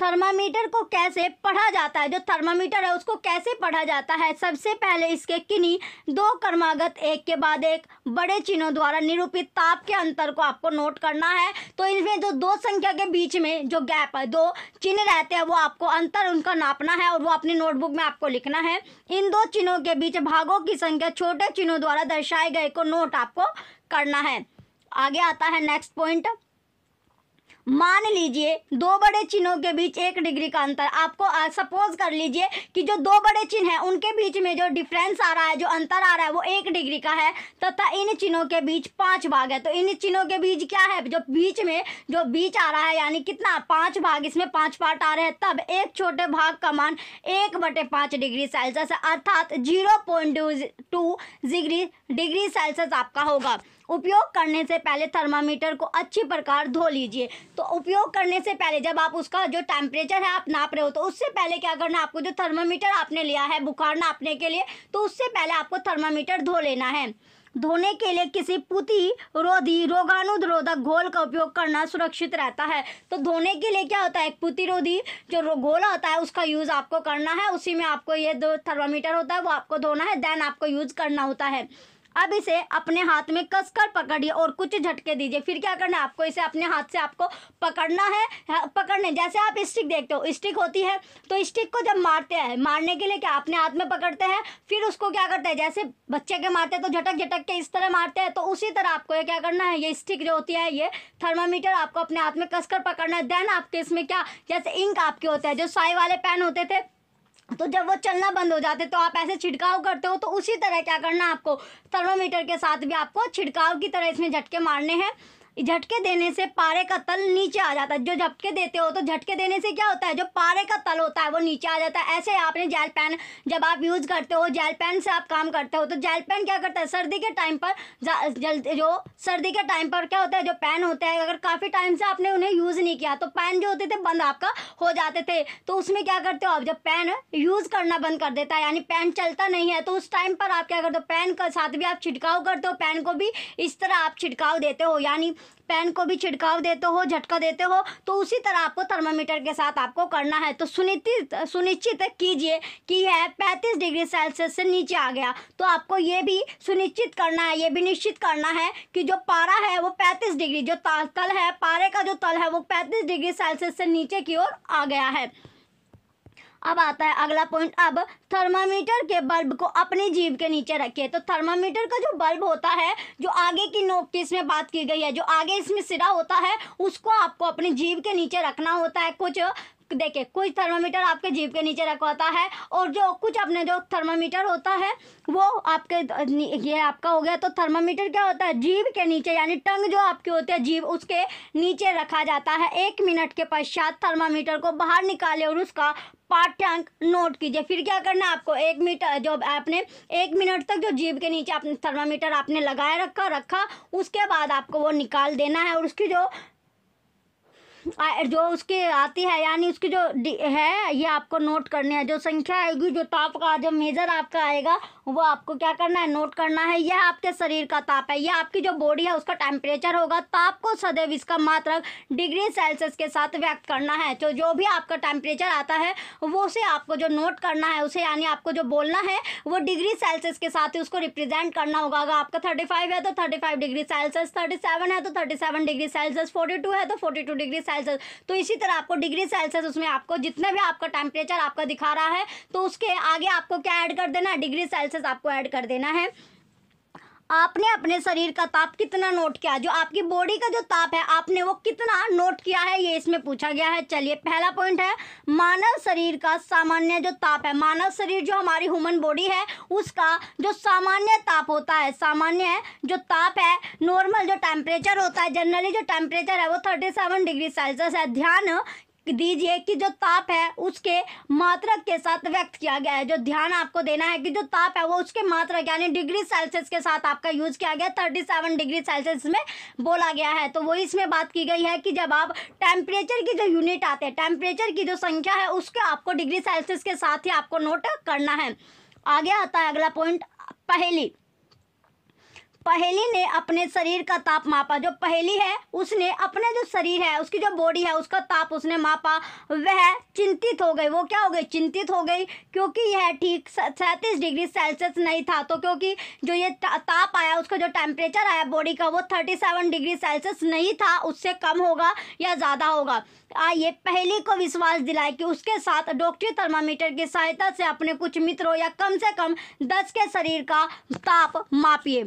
थर्मामीटर को कैसे पढ़ा जाता है जो थर्मामीटर है उसको कैसे पढ़ा जाता है सबसे पहले इसके किन्हीं दो क्रमागत एक के बाद एक बड़े चिन्हों द्वारा निरूपित ताप के अंतर को आपको नोट करना है तो इनमें जो दो संख्या के बीच में जो गैप है दो चिन्ह रहते हैं वो आपको अंतर उनका नापना है और वो अपनी नोटबुक में आपको लिखना है इन दो चिन्हों के बीच भागों की संख्या छोटे चिन्हों द्वारा दर्शाए गए को नोट आपको करना है आगे आता है नेक्स्ट पॉइंट मान लीजिए दो बड़े चिन्हों के बीच एक डिग्री का अंतर आपको सपोज कर लीजिए कि जो दो बड़े चिन्ह हैं उनके बीच में जो डिफरेंस आ रहा है जो अंतर आ रहा है वो एक डिग्री का है तथा इन चिन्हों के बीच पाँच भाग है तो इन चिन्हों के बीच क्या है जो बीच में जो बीच आ रहा है यानी कितना पाँच भाग इसमें पाँच पार्ट आ रहे हैं तब एक छोटे भाग का मान एक बटे पाँच डिग्री सेल्सियस अर्थात zero point two degree degree Celsius आपका होगा उपयोग करने से पहले थर्मामीटर को अच्छी प्रकार धो लीजिए तो उपयोग करने से पहले जब आप उसका जो टेम्परेचर है आप नाप रहे हो तो उससे पहले क्या करना आपको जो थर्मामीटर आपने लिया है बुखार नापने के लिए तो उससे पहले आपको थर्मामीटर धो लेना है धोने के लिए किसी पुती रोधी रोगानुरोधक घोल का उपयोग करना सुरक्षित रहता है तो धोने के लिए क्या होता है एक पुतिरोधी जो घोल होता है उसका यूज़ आपको करना है उसी में आपको ये दो थर्मामीटर होता है वो आपको धोना है देन आपको यूज़ करना होता है अब इसे अपने हाथ में कसकर पकड़िए और कुछ झटके दीजिए फिर क्या करना है आपको इसे अपने हाथ से आपको पकड़ना है पकड़ने जैसे आप स्टिक देखते हो स्टिक होती है तो स्टिक को जब मारते हैं मारने के लिए क्या अपने हाथ में पकड़ते हैं फिर उसको क्या करते हैं जैसे बच्चे के मारते हैं तो झटक झटक के इस तरह मारते हैं तो उसी तरह आपको ये क्या करना है ये स्टिक जो होती है ये थर्मामीटर आपको अपने हाथ में कसकर पकड़ना है देन आपके इसमें क्या जैसे इंक आपके होते हैं जो साई वाले पेन होते थे तो जब वो चलना बंद हो जाते तो आप ऐसे छिड़काव करते हो तो उसी तरह क्या करना आपको थर्मामीटर के साथ भी आपको छिड़काव की तरह इसमें झटके मारने हैं झटके देने से पारे का तल नीचे आ जाता है जो झटके देते हो तो झटके देने से क्या होता है जो पारे का तल होता है वो नीचे आ जाता है ऐसे आपने जेल पेन जब आप यूज़ करते हो जेल पेन से आप काम करते हो तो जेल पेन क्या करता है सर्दी के टाइम पर जो सर्दी के टाइम पर क्या होता है जो पेन होता है अगर काफ़ी टाइम से आपने उन्हें यूज़ नहीं किया तो पेन जो होते थे बंद आपका हो जाते थे तो उसमें क्या करते हो आप जब पेन यूज़ करना बंद कर देता है यानी पेन चलता नहीं है तो उस टाइम पर आप क्या करते हो पेन के साथ भी आप छिड़काव करते हो पेन को भी इस तरह आप छिड़काव देते हो यानी पैन को भी छिड़काव देते हो झटका देते हो तो उसी तरह आपको थर्मामीटर के साथ आपको करना है तो सुनिश्चित सुनिश्चित कीजिए कि यह पैंतीस डिग्री सेल्सियस से नीचे आ गया तो आपको ये भी सुनिश्चित करना है ये भी निश्चित करना है कि जो पारा है वो पैंतीस डिग्री जो तल है पारे का जो तल है वो पैंतीस डिग्री सेल्सियस से नीचे की ओर आ गया है अब आता है अगला पॉइंट अब थर्मामीटर के बल्ब को अपने जीव के नीचे रखिए तो थर्मामीटर का जो बल्ब होता है जो आगे की नोक की इसमें बात की गई है जो आगे इसमें सिरा होता है उसको आपको अपने जीव के नीचे रखना होता है कुछ देखे कुछ थर्मामीटर आपके जीप के नीचे रखा होता है और जो कुछ अपने जो थर्मामीटर होता है वो आपके ये आपका हो गया तो थर्मामीटर क्या होता है जीभ के नीचे यानी टंग जो आपके होते हैं जीभ उसके नीचे रखा जाता है एक मिनट के पश्चात थर्मामीटर को बाहर निकाले और उसका पाठ्यांक नोट कीजिए फिर क्या करना है आपको एक मीटर जो आपने एक मिनट तक जो जीभ के नीचे आपने थर्मामीटर आपने लगाए रखा रखा उसके बाद आपको वो निकाल देना है और उसकी जो जो उसके आती है यानी उसकी जो है ये आपको नोट करनी है जो संख्या आएगी जो ताप का जो मेजर आपका आएगा वो आपको क्या करना है नोट करना है यह आपके शरीर का ताप है यह आपकी जो बॉडी है उसका टेम्परेचर होगा ताप को सदैव इसका मात्रक डिग्री सेल्सियस के साथ व्यक्त करना है तो जो भी आपका टेम्परेचर आता है वो उसे आपको जो नोट करना है उसे यानी आपको जो बोलना है वो डिग्री सेल्सियस के साथ ही उसको रिप्रेजेंट करना होगा अगर आपका थर्टी है तो थर्टी डिग्री सेल्सियस थर्टी है तो थर्टी डिग्री सेल्सियस फोर्टी है तो फोर्टी डिग्री सेल्सियस तो इसी तरह आपको डिग्री सेल्सियस उसमें आपको जितना भी आपका टेम्परेचर आपका दिखा रहा है तो उसके आगे आपको क्या ऐड कर देना है डिग्री सेल्सियस आपको ऐड कर देना है आपने अपने शरीर का ताप कितना नोट किया जो आपकी बॉडी का जो ताप है आपने वो कितना नोट किया है ये इसमें पूछा गया है चलिए पहला पॉइंट है मानव शरीर का सामान्य जो ताप है मानव शरीर जो हमारी ह्यूमन बॉडी है उसका जो सामान्य ताप होता है सामान्य जो ताप है नॉर्मल जो टेम्परेचर होता है जनरली जो टेम्परेचर है वो थर्टी सेवन डिग्री सेल्सियस है ध्यान दीजिए कि जो ताप है उसके मात्रक के साथ व्यक्त किया गया है जो ध्यान आपको देना है कि जो ताप है वो उसके मात्रक यानी डिग्री सेल्सियस के साथ आपका यूज किया गया थर्टी सेवन डिग्री सेल्सियस में बोला गया है तो वही इसमें बात की गई है कि जब आप टेम्परेचर की जो यूनिट आते हैं टेम्परेचर की जो संख्या है उसके आपको डिग्री सेल्सियस के साथ ही आपको नोट करना है आगे आता है अगला पॉइंट पहली पहेली ने अपने शरीर का ताप मापा जो पहेली है उसने अपने जो शरीर है उसकी जो बॉडी है उसका ताप उसने मापा वह चिंतित हो गई वो क्या हो गई चिंतित हो गई क्योंकि यह ठीक सैंतीस डिग्री सेल्सियस नहीं था तो क्योंकि जो ये ताप आया उसका जो टेम्परेचर आया बॉडी का वो थर्टी सेवन डिग्री सेल्सियस नहीं था उससे कम होगा या ज़्यादा होगा आइए पहली को विश्वास दिलाए कि उसके साथ डॉक्टरी थर्मामीटर की सहायता से अपने कुछ मित्रों या कम से कम दस के शरीर का ताप मापिए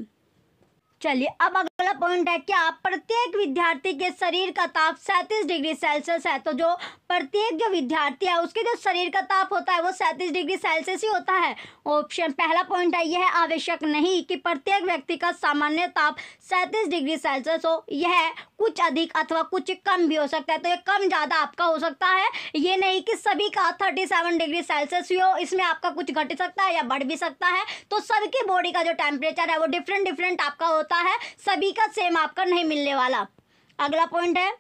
चलिए अब अगला पॉइंट है क्या प्रत्येक विद्यार्थी के शरीर का ताप सैंतीस डिग्री सेल्सियस है तो जो प्रत्येक जो विद्यार्थी है उसके जो शरीर का ताप होता है वो सैंतीस डिग्री सेल्सियस ही होता है ऑप्शन पहला पॉइंट है यह आवश्यक नहीं कि प्रत्येक व्यक्ति का सामान्य ताप सैंतीस डिग्री सेल्सियस हो यह कुछ अधिक अथवा कुछ कम भी हो सकता है तो ये कम ज़्यादा आपका हो सकता है ये नहीं कि सभी का थर्टी सेवन डिग्री सेल्सियस ही हो इसमें आपका कुछ घट सकता है या बढ़ भी सकता है तो सबकी बॉडी का जो टेम्परेचर है वो डिफरेंट डिफरेंट आपका होता होता है सभी का सेम आपका नहीं मिलने वाला अगला पॉइंट है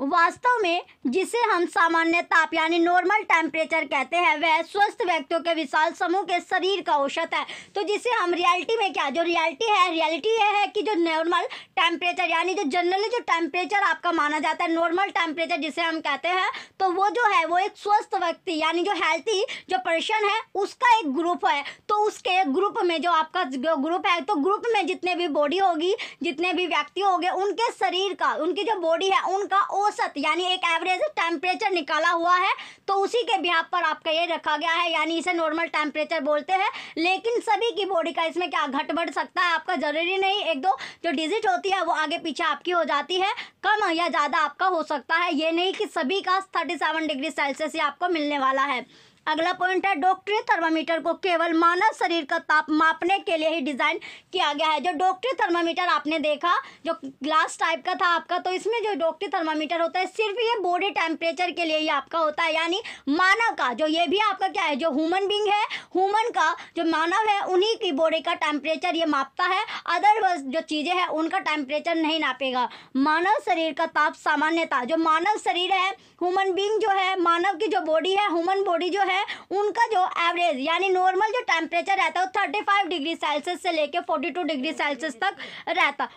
वास्तव में जिसे हम सामान्य ताप यानी नॉर्मल टेम्परेचर कहते हैं वह स्वस्थ व्यक्तियों के विशाल समूह के शरीर का औसत है तो जिसे हम रियलिटी में क्या जो रियलिटी है रियलिटी यह है कि जो नॉर्मल टेम्परेचर यानी जो जनरली जो टेम्परेचर आपका माना जाता है नॉर्मल टेम्परेचर जिसे हम कहते हैं तो वो जो है वो एक स्वस्थ व्यक्ति यानी जो हेल्थी जो पर्सन है उसका एक ग्रुप है तो उसके ग्रुप में जो आपका ग्रुप है तो ग्रुप में जितने भी बॉडी होगी जितने भी व्यक्ति होंगे उनके शरीर का उनकी जो बॉडी है उनका और औसत यानी एक एवरेज टेम्परेचर निकाला हुआ है तो उसी के बिहार पर आपका ये रखा गया है यानी इसे नॉर्मल टेम्परेचर बोलते हैं लेकिन सभी की बॉडी का इसमें क्या घट बढ़ सकता है आपका ज़रूरी नहीं एक दो जो डिजिट होती है वो आगे पीछे आपकी हो जाती है कम या ज़्यादा आपका हो सकता है ये नहीं कि सभी का थर्टी डिग्री सेल्सियस ही आपको मिलने वाला है अगला पॉइंट है डॉक्टरी थर्मामीटर को केवल मानव शरीर का ताप मापने के लिए ही डिज़ाइन किया गया है जो डॉक्टरी थर्मामीटर आपने देखा जो ग्लास टाइप का था आपका तो इसमें जो डॉक्टरी थर्मामीटर होता है सिर्फ ये बॉडी टेम्परेचर के लिए ही आपका होता है यानी मानव का जो ये भी आपका क्या है जो ह्यूमन बींग है ह्यूमन का जो मानव है उन्हीं की बॉडी का टेम्परेचर ये मापता है अदरवाइज जो चीज़ें हैं उनका टेम्परेचर नहीं नापेगा मानव शरीर का ताप सामान्यता जो मानव शरीर है ह्यूमन बींग जो है मानव की जो बॉडी है ह्यूमन बॉडी जो है है उनका जो एवरेज यानी नॉर्मल जो टेम्परेचर रहता है वो थर्टी फाइव डिग्री सेल्सियस से लेकर फोर्टी टू डिग्री सेल्सियस तक रहता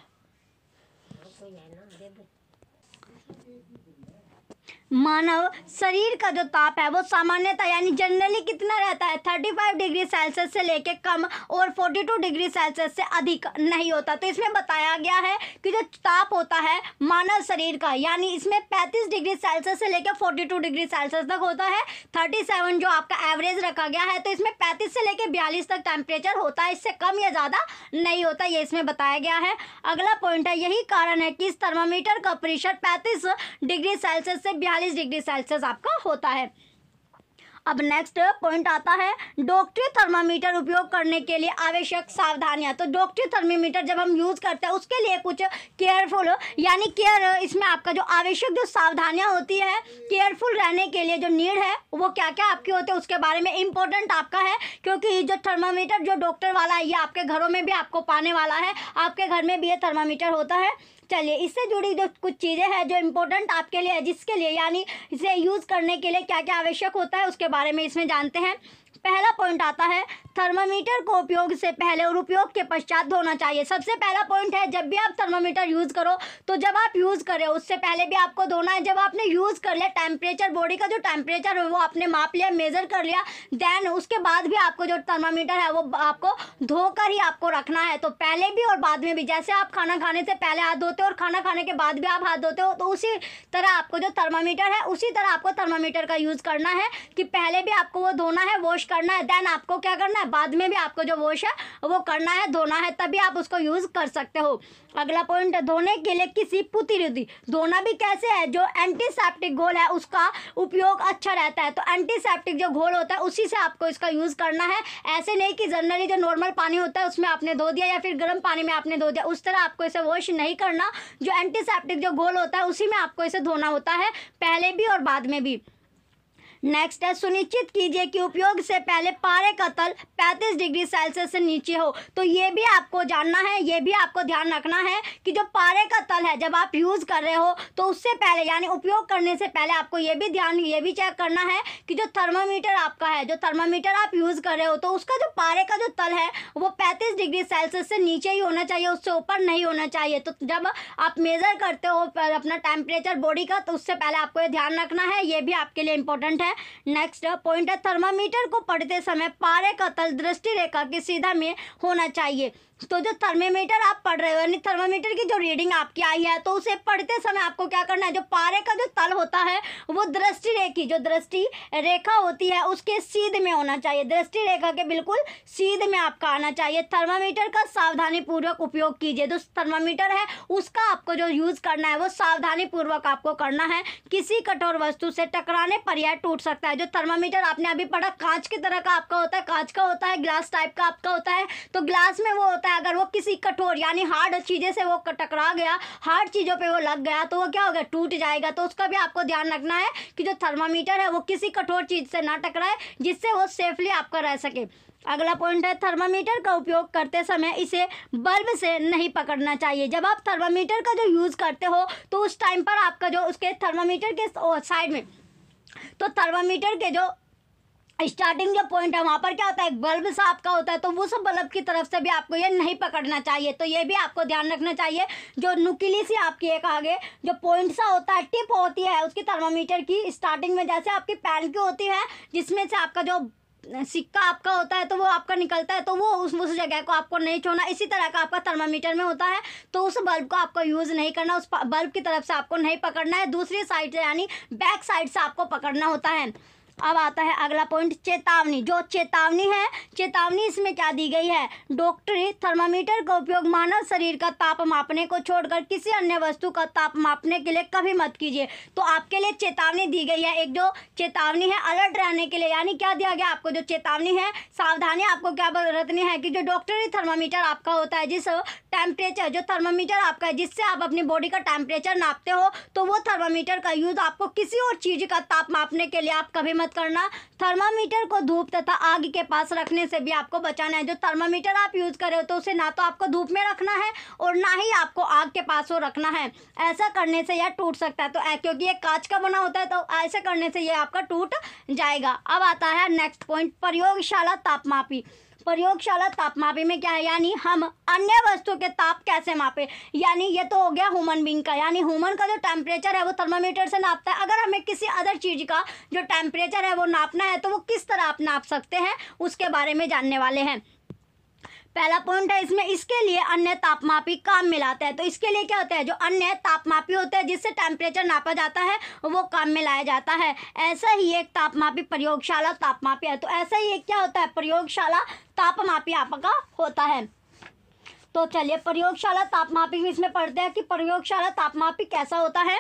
मानव शरीर का जो ताप है वो सामान्यतः यानी जनरली कितना रहता है 35 डिग्री सेल्सियस से लेके कम और 42 डिग्री सेल्सियस से अधिक नहीं होता तो इसमें बताया गया है कि जो ताप होता है मानव शरीर का यानी इसमें 35 डिग्री सेल्सियस से लेके 42 डिग्री सेल्सियस तक होता है 37 जो आपका एवरेज रखा गया है तो इसमें पैंतीस से लेकर बयालीस तक टेम्परेचर होता है इससे कम या ज़्यादा नहीं होता ये इसमें बताया गया है अगला पॉइंट है यही कारण है कि इस थर्मामीटर का प्रेशर पैंतीस डिग्री सेल्सियस से बयालीस चालीस डिग्री सेल्सियस आपका होता है अब नेक्स्ट पॉइंट आता है डॉक्टरी थर्मामीटर उपयोग करने के लिए आवश्यक सावधानियां तो डॉक्टरी थर्मामीटर जब हम यूज़ करते हैं उसके लिए कुछ केयरफुल यानी केयर इसमें आपका जो आवश्यक जो सावधानियां होती है केयरफुल रहने के लिए जो नीड है वो क्या क्या आपकी होती है उसके बारे में इंपॉर्टेंट आपका है क्योंकि जो थर्मामीटर जो डॉक्टर वाला है ये आपके घरों में भी आपको पाने वाला है आपके घर में भी ये थर्मामीटर होता है चलिए इससे जुड़ी जो कुछ चीज़ें हैं जो इम्पोर्टेंट आपके लिए है जिसके लिए यानी इसे यूज़ करने के लिए क्या क्या आवश्यक होता है उसके बारे में इसमें जानते हैं पहला पॉइंट आता है थर्मामीटर को उपयोग से पहले और उपयोग के पश्चात धोना चाहिए सबसे पहला पॉइंट है जब भी आप थर्मामीटर यूज़ करो तो जब आप यूज़ करें उससे पहले भी आपको धोना है जब आपने यूज़ कर लिया टेम्परेचर बॉडी का जो टेम्परेचर है वो आपने माप लिया मेज़र कर लिया देन उसके बाद भी आपको जो थर्मामीटर है वो आपको धोकर ही आपको रखना है तो पहले भी और बाद में भी जैसे आप खाना खाने से पहले हाथ धोते हो और खाना खाने के बाद भी आप हाथ धोते हो तो उसी तरह आपको जो थर्मामीटर है उसी तरह आपको थर्मामीटर का यूज़ करना है कि पहले भी आपको वो धोना है वॉश करना है देन आपको क्या करना है बाद में भी आपको जो वॉश है वो करना है धोना है तभी आप उसको यूज़ कर सकते हो अगला पॉइंट धोने के लिए किसी रुदी धोना भी कैसे है जो एंटीसेप्टिक घोल है उसका उपयोग अच्छा रहता है तो एंटीसेप्टिक जो घोल होता है उसी से आपको इसका यूज़ करना है ऐसे नहीं कि जनरली जो नॉर्मल पानी होता है उसमें आपने धो दिया या फिर गर्म पानी में आपने धो दिया उस तरह आपको इसे वॉश नहीं करना जो एंटीसेप्टिक जो घोल होता है उसी में आपको इसे धोना होता है पहले भी और बाद में भी नेक्स्ट है सुनिश्चित कीजिए कि उपयोग से पहले पारे का तल 35 डिग्री सेल्सियस से नीचे हो तो ये भी आपको जानना है ये भी आपको ध्यान रखना है कि जो पारे का तल है जब आप यूज़ कर रहे हो तो उससे पहले यानी उपयोग करने से पहले आपको ये भी ध्यान ये भी चेक करना है कि जो थर्मामीटर आपका है जो थर्मामीटर आप यूज़ कर रहे हो तो उसका जो पारे का जो तल है वो पैंतीस डिग्री सेल्सियस से नीचे ही होना चाहिए उससे ऊपर नहीं होना चाहिए तो जब आप मेज़र करते हो अपना टेम्परेचर बॉडी का तो उससे पहले आपको ये ध्यान रखना है ये भी आपके लिए इंपॉर्टेंट है है नेक्स्ट पॉइंट है थर्मामीटर को पढ़ते समय पारे का तल दृष्टि रेखा के सीधा में होना चाहिए तो जो थर्मामीटर आप पढ़ रहे हो यानी थर्मामीटर की जो रीडिंग आपकी आई है तो उसे पढ़ते समय आपको क्या करना है जो पारे का जो तल होता है वो दृष्टि रेखी जो दृष्टि रेखा होती है उसके सीध में होना चाहिए दृष्टि रेखा के बिल्कुल सीध में आपका आना चाहिए थर्मामीटर का सावधानी पूर्वक उपयोग कीजिए जो थर्मामीटर है उसका आपको जो यूज़ करना है वो सावधानी पूर्वक आपको करना है किसी कठोर वस्तु से टकराने पर यह टूट सकता है जो थर्मामीटर आपने अभी पढ़ा कांच की तरह का आपका होता है कांच का होता है ग्लास टाइप का आपका होता है तो ग्लास में वो होता है होता है अगर वो किसी कठोर यानी हार्ड चीज़ें से वो टकरा गया हार्ड चीज़ों पे वो लग गया तो वो क्या हो गया टूट जाएगा तो उसका भी आपको ध्यान रखना है कि जो थर्मामीटर है वो किसी कठोर चीज़ से ना टकराए जिससे वो सेफली आपका रह सके अगला पॉइंट है थर्मामीटर का उपयोग करते समय इसे बल्ब से नहीं पकड़ना चाहिए जब आप थर्मामीटर का जो यूज़ करते हो तो उस टाइम पर आपका जो उसके थर्मामीटर के साइड में तो थर्मामीटर के जो स्टार्टिंग जो पॉइंट है वहाँ पर क्या होता है बल्ब सा आपका होता है तो उस बल्ब की तरफ से भी आपको ये नहीं पकड़ना चाहिए तो ये भी आपको ध्यान रखना चाहिए जो नुकीली सी आपकी एक आगे जो पॉइंट सा होता है टिप होती है उसकी थर्मामीटर की स्टार्टिंग में जैसे आपकी पैन की होती है जिसमें से आपका जो सिक्का आपका होता है तो वो आपका निकलता है तो वो उस उस जगह को आपको नहीं छोड़ना इसी तरह का आपका थर्मामीटर में होता है तो उस बल्ब को आपको यूज़ नहीं करना उस बल्ब की तरफ से आपको नहीं पकड़ना है दूसरी साइड से यानी बैक साइड से आपको पकड़ना होता है अब आता है अगला पॉइंट चेतावनी जो चेतावनी है चेतावनी इसमें क्या दी गई है डॉक्टरी थर्मामीटर का उपयोग मानव शरीर का ताप मापने को छोड़कर किसी अन्य वस्तु का ताप मापने के लिए कभी मत कीजिए तो आपके लिए चेतावनी दी गई है एक जो चेतावनी है अलर्ट रहने के लिए यानी क्या दिया गया आपको जो चेतावनी है सावधानी आपको क्या बरतनी है कि जो डॉक्टरी थर्मामीटर आपका होता है जिस टेम्परेचर जो थर्मामीटर आपका है जिससे आप अपनी बॉडी का टेम्परेचर नापते हो तो वो थर्मामीटर का यूज़ आपको किसी और चीज़ का ताप मापने के लिए आप कभी मत मत करना थर्मामीटर को धूप तथा आग के पास रखने से भी आपको बचाना है जो थर्मामीटर आप यूज़ कर रहे हो तो उसे ना तो आपको धूप में रखना है और ना ही आपको आग के पास वो रखना है ऐसा करने से यह टूट सकता है तो क्योंकि ये कांच का बना होता है तो ऐसे करने से यह आपका टूट जाएगा अब आता है नेक्स्ट पॉइंट प्रयोगशाला तापमापी प्रयोगशाला ताप मापी में क्या है यानी हम अन्य वस्तु के ताप कैसे मापे यानी ये तो हो गया ह्यूमन बींग का यानी ह्यूमन का जो टेम्परेचर है वो थर्मामीटर से नापता है अगर हमें किसी अदर चीज़ का जो टेम्परेचर है वो नापना है तो वो किस तरह आप नाप सकते हैं उसके बारे में जानने वाले हैं पहला पॉइंट है इसमें इसके लिए अन्य तापमापी काम लाते हैं तो इसके लिए क्या होता है जो अन्य तापमापी होते हैं जिससे टेम्परेचर नापा जाता है वो काम में लाया जाता है ऐसा ही एक तापमापी प्रयोगशाला तापमापी है तो ऐसा ही एक क्या होता है प्रयोगशाला तापमापी आपका होता है तो चलिए प्रयोगशाला तापमापी इसमें पढ़ते हैं कि प्रयोगशाला तापमापी कैसा होता है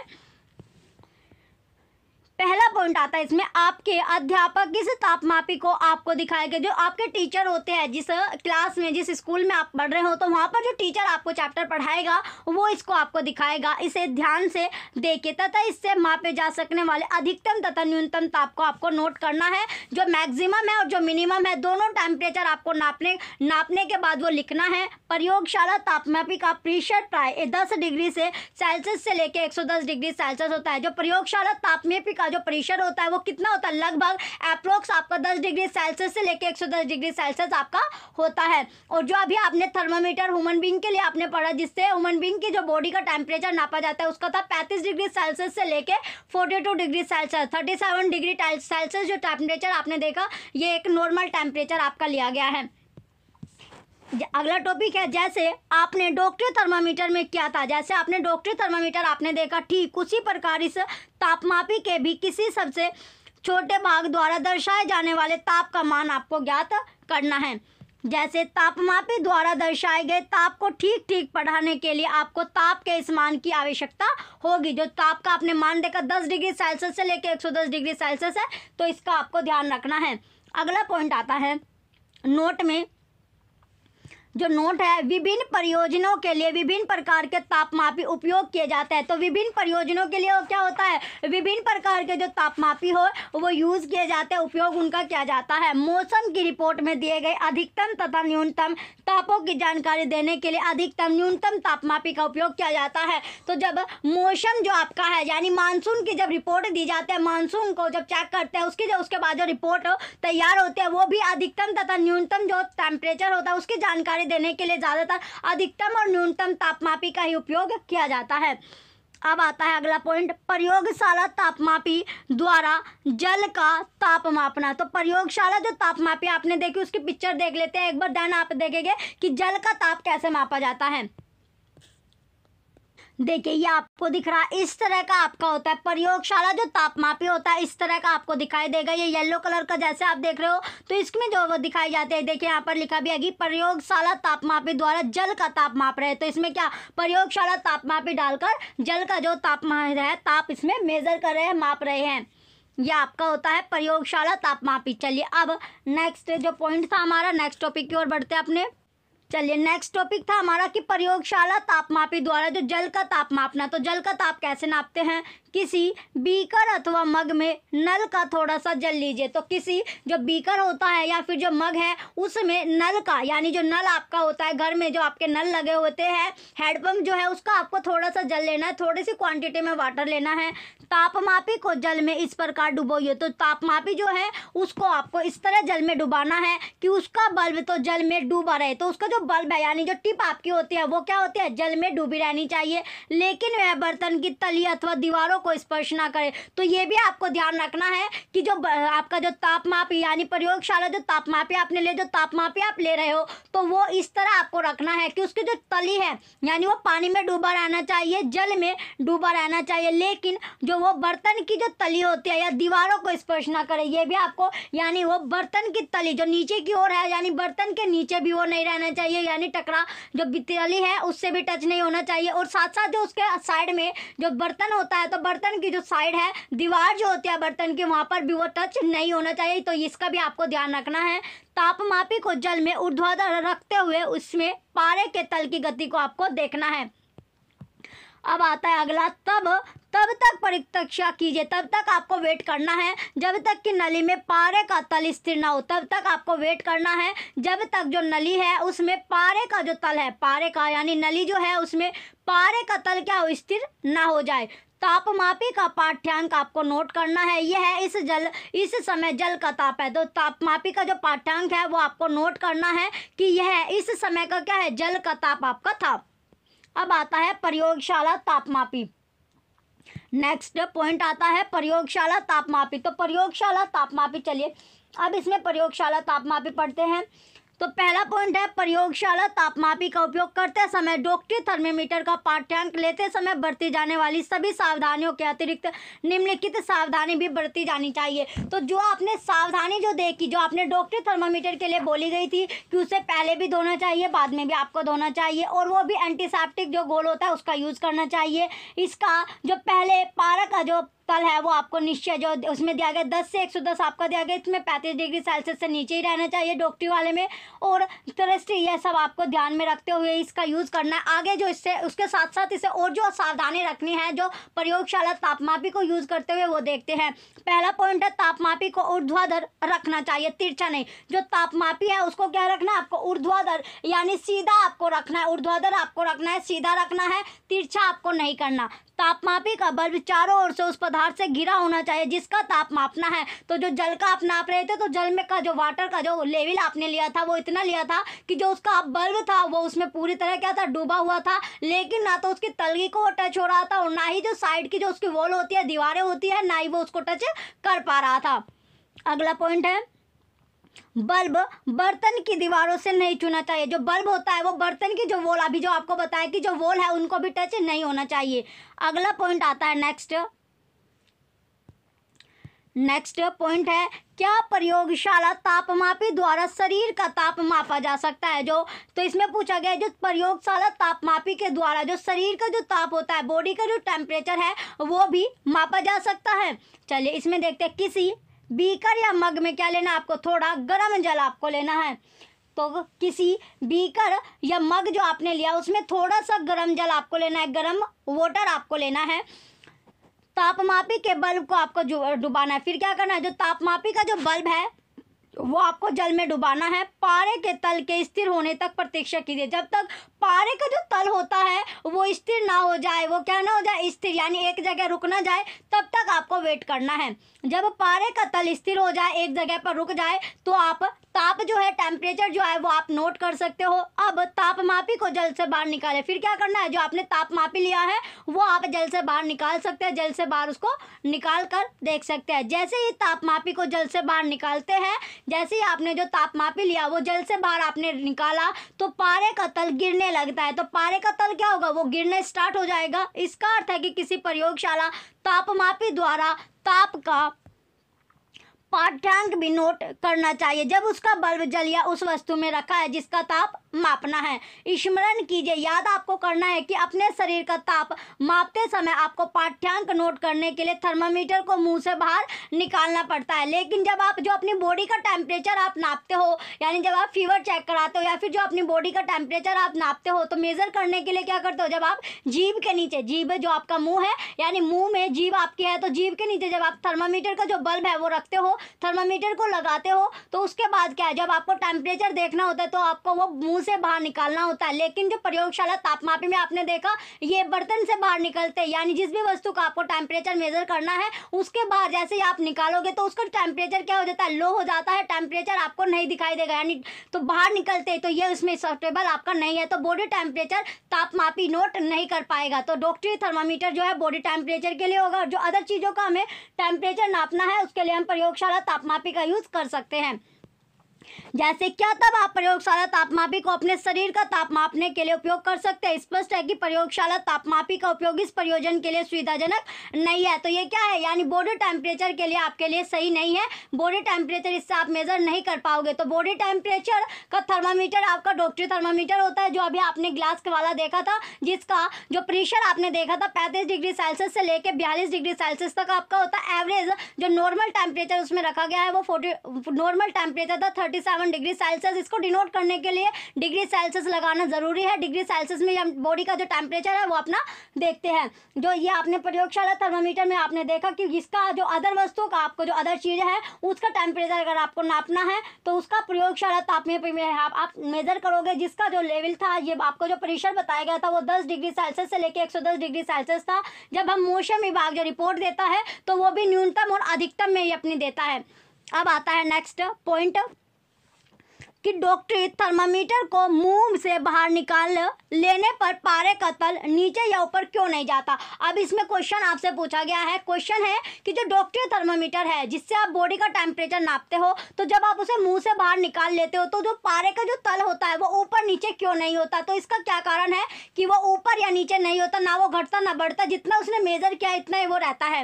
पहला पॉइंट आता है इसमें आपके अध्यापक किस तापमापी को आपको दिखाएगा जो आपके टीचर होते हैं जिस क्लास में जिस स्कूल में आप पढ़ रहे हो तो वहाँ पर जो टीचर आपको चैप्टर पढ़ाएगा वो इसको आपको दिखाएगा इसे ध्यान से देखे तथा इससे मापे जा सकने वाले अधिकतम तथा न्यूनतम ताप को आपको नोट करना है जो मैक्सिमम है और जो मिनिमम है दोनों टेम्परेचर आपको नापने नापने के बाद वो लिखना है प्रयोगशाला तापमापी का प्रेशर प्राय दस डिग्री से सेल्सियस से लेकर एक डिग्री सेल्सियस होता है जो प्रयोगशाला तापमापी का जो प्रेशर होता है वो कितना होता है लगभग अप्रोक्स आपका दस डिग्री सेल्सियस से लेकर एक डिग्री सेल्सियस आपका होता है और जो अभी आपने थर्मामीटर ह्यूमन बींग के लिए आपने पढ़ा जिससे ह्यूमन बींग की जो बॉडी का टेम्परेचर नापा जाता है उसका था पैंतीस डिग्री सेल्सियस से लेकर forty two degree Celsius thirty seven degree Celsius जो टेम्परेचर आपने देखा ये एक नॉर्मल टेम्परेचर आपका लिया गया है अगला टॉपिक है जैसे आपने डॉक्टरी थर्मामीटर में क्या था जैसे आपने डॉक्टरी थर्मामीटर आपने देखा ठीक उसी प्रकार इस तापमापी के भी किसी सबसे छोटे भाग द्वारा दर्शाए जाने वाले ताप का मान आपको ज्ञात करना है जैसे तापमापी द्वारा दर्शाए गए ताप को ठीक ठीक पढ़ाने के लिए आपको ताप के इस मान की आवश्यकता होगी जो ताप का आपने मान देखा दस डिग्री सेल्सियस से लेकर एक डिग्री सेल्सियस है तो इसका आपको ध्यान रखना है अगला पॉइंट आता है नोट में जो नोट है विभिन्न परियोजनों के लिए विभिन्न प्रकार के तापमापी उपयोग किए जाते हैं तो विभिन्न परियोजनों के लिए क्या होता है विभिन्न प्रकार के जो तापमापी हो वो यूज़ किए जाते हैं उपयोग उनका किया जाता है मौसम की रिपोर्ट में दिए गए अधिकतम तथा न्यूनतम तापों की जानकारी देने के लिए अधिकतम न्यूनतम तापमापी का उपयोग किया जाता है तो जब मौसम जो आपका है यानी मानसून की जब रिपोर्ट दी जाती है मानसून को जब चेक करते हैं उसकी जो उसके बाद जो रिपोर्ट तैयार होती है वो भी अधिकतम तथा न्यूनतम जो टेम्परेचर होता है उसकी जानकारी जानकारी देने के लिए ज़्यादातर अधिकतम और न्यूनतम तापमापी का ही उपयोग किया जाता है अब आता है अगला पॉइंट प्रयोगशाला तापमापी द्वारा जल का ताप मापना तो प्रयोगशाला जो तापमापी आपने देखी उसकी पिक्चर देख लेते हैं एक बार देन आप देखेंगे कि जल का ताप कैसे मापा जाता है देखिए ये आपको दिख रहा है इस तरह का आपका होता है प्रयोगशाला जो तापमापी होता है इस तरह का आपको दिखाई देगा ये येलो कलर का जैसे आप देख रहे हो तो इसमें जो वो दिखाई जाते हैं देखिए यहाँ पर लिखा भी है कि प्रयोगशाला तापमापी द्वारा जल का ताप माप रहे तो इसमें क्या प्रयोगशाला तापमापी डालकर जल का जो तापमान है ताप इसमें मेजर कर रहे हैं माप रहे हैं यह आपका होता है प्रयोगशाला तापमापी चलिए अब नेक्स्ट जो पॉइंट था हमारा नेक्स्ट टॉपिक की ओर बढ़ते हैं अपने चलिए नेक्स्ट टॉपिक था हमारा कि प्रयोगशाला तापमापी द्वारा जो जल का ताप मापना तो जल का ताप कैसे नापते हैं किसी बीकर अथवा मग में नल का थोड़ा सा जल लीजिए तो किसी जो बीकर होता है या फिर जो मग है उसमें नल का यानी जो नल आपका होता है घर में जो आपके नल लगे होते हैं हेडपम्प जो है उसका आपको थोड़ा सा जल लेना है थोड़ी सी क्वांटिटी में वाटर लेना है तापमापी को जल में इस प्रकार डुबोइए तो तापमापी जो है उसको आपको इस तरह जल में डुबाना है कि उसका बल्ब तो जल में डूबा रहे तो उसका जो बल्ब है यानी जो टिप आपकी होती है वो क्या होती है जल में डूबी रहनी चाहिए लेकिन वह बर्तन की तली अथवा दीवारों अंगों को स्पर्श ना करें तो ये भी आपको ध्यान रखना है कि जो आपका जो तापमाप यानी प्रयोगशाला जो तापमापी आपने ले जो तापमापी आप ले रहे हो तो वो इस तरह आपको रखना है कि उसकी जो तली है यानी वो पानी में डूबा रहना चाहिए जल में डूबा रहना चाहिए लेकिन जो वो बर्तन की जो तली होती है या दीवारों को स्पर्श ना करें ये भी आपको यानी वो बर्तन की तली जो नीचे की ओर है यानी बर्तन के नीचे भी वो नहीं रहना चाहिए यानी टकरा जो तली है उससे भी टच नहीं होना चाहिए और साथ साथ जो उसके साइड में जो बर्तन होता है तो बर्तन बर्तन की जो साइड है दीवार जो होती है बर्तन की वहाँ पर भी वो टच नहीं होना चाहिए तो इसका भी आपको ध्यान रखना है तापमापी को जल में ऊर्ध्वाधर रखते हुए उसमें पारे के तल की गति को आपको देखना है अब आता है अगला तब तब तक प्रतीक्षा कीजिए तब तक आपको वेट करना है जब तक कि नली में पारे का तल स्थिर ना हो तब तक आपको वेट करना है जब तक जो नली है उसमें पारे का जो तल है पारे का यानी नली जो है उसमें पारे का तल क्या हो स्थिर ना हो जाए तापमापी का पाठ्यांक आपको नोट करना है यह है इस जल इस समय जल का ताप है तो तापमापी का जो पाठ्यांक है वो आपको नोट करना है कि यह है इस समय का क्या है जल का ताप आपका था अब आता है प्रयोगशाला तापमापी नेक्स्ट पॉइंट आता है प्रयोगशाला तापमापी तो प्रयोगशाला तापमापी चलिए अब इसमें प्रयोगशाला तापमापी पढ़ते हैं तो पहला पॉइंट है प्रयोगशाला तापमापी का उपयोग करते समय डॉक्टरी थर्मामीटर का पाठ्यांक लेते समय बरती जाने वाली सभी सावधानियों के अतिरिक्त निम्नलिखित सावधानी भी बरती जानी चाहिए तो जो आपने सावधानी जो देखी जो आपने डॉक्टरी थर्मामीटर के लिए बोली गई थी कि उसे पहले भी धोना चाहिए बाद में भी आपको धोना चाहिए और वो भी एंटीसेप्टिक जो गोल होता है उसका यूज़ करना चाहिए इसका जो पहले पारा का जो तल है वो आपको निश्चय जो उसमें दिया गया दस से एक सौ दस आपका दिया गया इसमें पैंतीस डिग्री सेल्सियस से नीचे ही रहना चाहिए डोकटी वाले में और तरस्ट यह सब आपको ध्यान में रखते हुए इसका यूज़ करना है आगे जो इससे उसके साथ साथ इसे और जो सावधानी रखनी है जो प्रयोगशाला तापमापी को यूज़ करते हुए वो देखते हैं पहला पॉइंट है तापमापी को ऊर्ध्वाधर रखना चाहिए तिरछा नहीं जो तापमापी है उसको क्या रखना है आपको ऊर्ध्वाधर यानी सीधा आपको रखना है ऊर्ध्वाधर आपको रखना है सीधा रखना है तिरछा आपको नहीं करना तापमापी का बल्ब चारों ओर से उस पदार्थ से घिरा होना चाहिए जिसका ताप मापना है तो जो जल का आप नाप रहे थे तो जल में का जो वाटर का जो लेवल आपने लिया था वो इतना लिया था कि जो उसका बल्ब था वो उसमें पूरी तरह क्या था डूबा हुआ था लेकिन ना तो उसकी तलगी को टच हो रहा था और ना ही जो साइड की जो उसकी वॉल होती है दीवारें होती है ना ही वो उसको टच कर पा रहा था अगला पॉइंट है बल्ब बर्तन की दीवारों से नहीं छूना चाहिए जो बल्ब होता है वो बर्तन की जो वॉल अभी जो आपको बताया कि जो वॉल है उनको भी टच नहीं होना चाहिए अगला पॉइंट आता है नेक्स्ट नेक्स्ट पॉइंट है क्या प्रयोगशाला तापमापी द्वारा शरीर का ताप मापा जा सकता है जो तो इसमें पूछा गया जो प्रयोगशाला तापमापी के द्वारा जो शरीर का जो ताप होता है बॉडी का जो टेम्परेचर है वो भी मापा जा सकता है चलिए इसमें देखते हैं किसी बीकर या मग में क्या लेना आपको थोड़ा गर्म जल आपको लेना है तो किसी बीकर या मग जो आपने लिया उसमें थोड़ा सा गर्म जल आपको लेना है गर्म वाटर आपको लेना है तापमापी के बल्ब को आपको डुबाना है फिर क्या करना है जो तापमापी का जो बल्ब है वो आपको जल में डुबाना है पारे के तल के स्थिर होने तक प्रतीक्षा कीजिए जब तक पारे का जो तल होता है वो स्थिर ना हो जाए वो क्या ना हो जाए स्थिर यानी एक जगह रुक ना जाए तब तक आपको वेट करना है जब पारे का तल स्थिर हो जाए एक जगह पर रुक जाए तो आप ताप जो है टेम्परेचर जो है वो आप नोट कर सकते हो अब ताप मापी को जल से बाहर निकाले फिर क्या करना है जो आपने ताप मापी लिया है वो आप जल से बाहर निकाल सकते हैं जल से बाहर उसको निकाल कर देख सकते हैं जैसे ही ताप मापी को जल से बाहर निकालते हैं जैसे ही आपने जो ताप मापी लिया वो जल से बाहर आपने निकाला तो पारे का तल गिरने गिरने लगता है तो पारे का तल क्या होगा वो गिरने स्टार्ट हो जाएगा इसका अर्थ है कि किसी प्रयोगशाला तापमापी द्वारा ताप का पाठ्यांक भी नोट करना चाहिए जब उसका बल्ब जल या उस वस्तु में रखा है जिसका ताप मापना है स्मरण कीजिए याद आपको करना है कि अपने शरीर का ताप मापते समय आपको पाठ्यांक नोट करने के लिए थर्मामीटर को मुंह से बाहर निकालना पड़ता है लेकिन जब आप जो अपनी बॉडी का टेम्परेचर आप नापते हो यानी जब आप फीवर चेक कराते हो या फिर जो अपनी बॉडी का टेम्परेचर आप नापते हो तो मेज़र करने के लिए क्या करते हो जब आप जीव के नीचे जीव जो आपका मुँह है यानी मुँह में जीव आपकी है तो जीव के नीचे जब आप थर्मामीटर का जो बल्ब है वो रखते हो थर्मामीटर को लगाते हो तो उसके बाद क्या है जब आपको टेम्परेचर देखना होता है तो आपको वो मुँह मुंह से बाहर निकालना होता है लेकिन जो प्रयोगशाला तापमापी में आपने देखा ये बर्तन से बाहर निकलते हैं यानी जिस भी वस्तु का आपको टेम्परेचर मेजर करना है उसके बाहर जैसे ही आप निकालोगे तो उसका टेम्परेचर क्या हो जाता है लो हो जाता है टेम्परेचर आपको नहीं दिखाई देगा यानी तो बाहर निकलते तो ये उसमें सॉफ्टेबल आपका नहीं है तो बॉडी टेम्परेचर तापमापी नोट नहीं कर पाएगा तो डॉक्टरी थर्मामीटर जो है बॉडी टेम्परेचर के लिए होगा जो अदर चीज़ों का हमें टेम्परेचर नापना है उसके लिए हम प्रयोगशाला तापमापी का यूज़ कर सकते हैं जैसे क्या तब आप प्रयोगशाला तापमापी को अपने शरीर का ताप मापने के लिए उपयोग कर सकते हैं स्पष्ट है कि प्रयोगशाला तापमापी का उपयोग इस प्रयोजन के लिए सुविधाजनक नहीं है तो ये क्या है यानी बॉडी टेम्परेचर के लिए आपके लिए सही नहीं है बॉडी टेम्परेचर इससे आप मेजर नहीं कर पाओगे तो बॉडी टेम्परेचर का थर्मामीटर आपका डॉक्टरी थर्मामीटर होता है जो अभी आपने ग्लास के वाला देखा था जिसका जो प्रेशर आपने देखा था पैंतीस डिग्री सेल्सियस से लेकर बयालीस डिग्री सेल्सियस तक आपका होता है एवरेज जो नॉर्मल टेम्परेचर उसमें रखा गया है वो फोर्टी नॉर्मल टेम्परेचर था थर्टी सेवन डिग्री सेल्सियस इसको डिनोट करने के लिए डिग्री सेल्सियस लगाना ज़रूरी है डिग्री सेल्सियस में बॉडी का जो टेम्परेचर है वो अपना देखते हैं जो ये आपने प्रयोगशाला थर्मामीटर में आपने देखा कि इसका जो अदर वस्तु का आपको जो अदर चीज़ है उसका टेम्परेचर अगर आपको नापना है तो उसका प्रयोगशाला तापमेप तो में आप, आप मेज़र करोगे जिसका जो लेवल था ये आपको जो प्रेशर बताया गया था वो दस डिग्री सेल्सियस से लेकर एक डिग्री सेल्सियस था जब हम मौसम विभाग जो रिपोर्ट देता है तो वो भी न्यूनतम और अधिकतम में ही अपनी देता है अब आता है नेक्स्ट पॉइंट कि डॉक्टरी थर्मामीटर को मुंह से बाहर निकाल लेने पर पारे का तल नीचे या ऊपर क्यों नहीं जाता अब इसमें क्वेश्चन आपसे पूछा गया है क्वेश्चन है कि जो डॉक्टरी थर्मामीटर है जिससे आप बॉडी का टेम्परेचर नापते हो तो जब आप उसे मुंह से बाहर निकाल लेते हो तो जो पारे का जो तल होता है वो ऊपर नीचे क्यों नहीं होता तो इसका क्या कारण है कि वो ऊपर या नीचे नहीं होता ना वो घटता ना बढ़ता जितना उसने मेजर किया इतना ही वो रहता है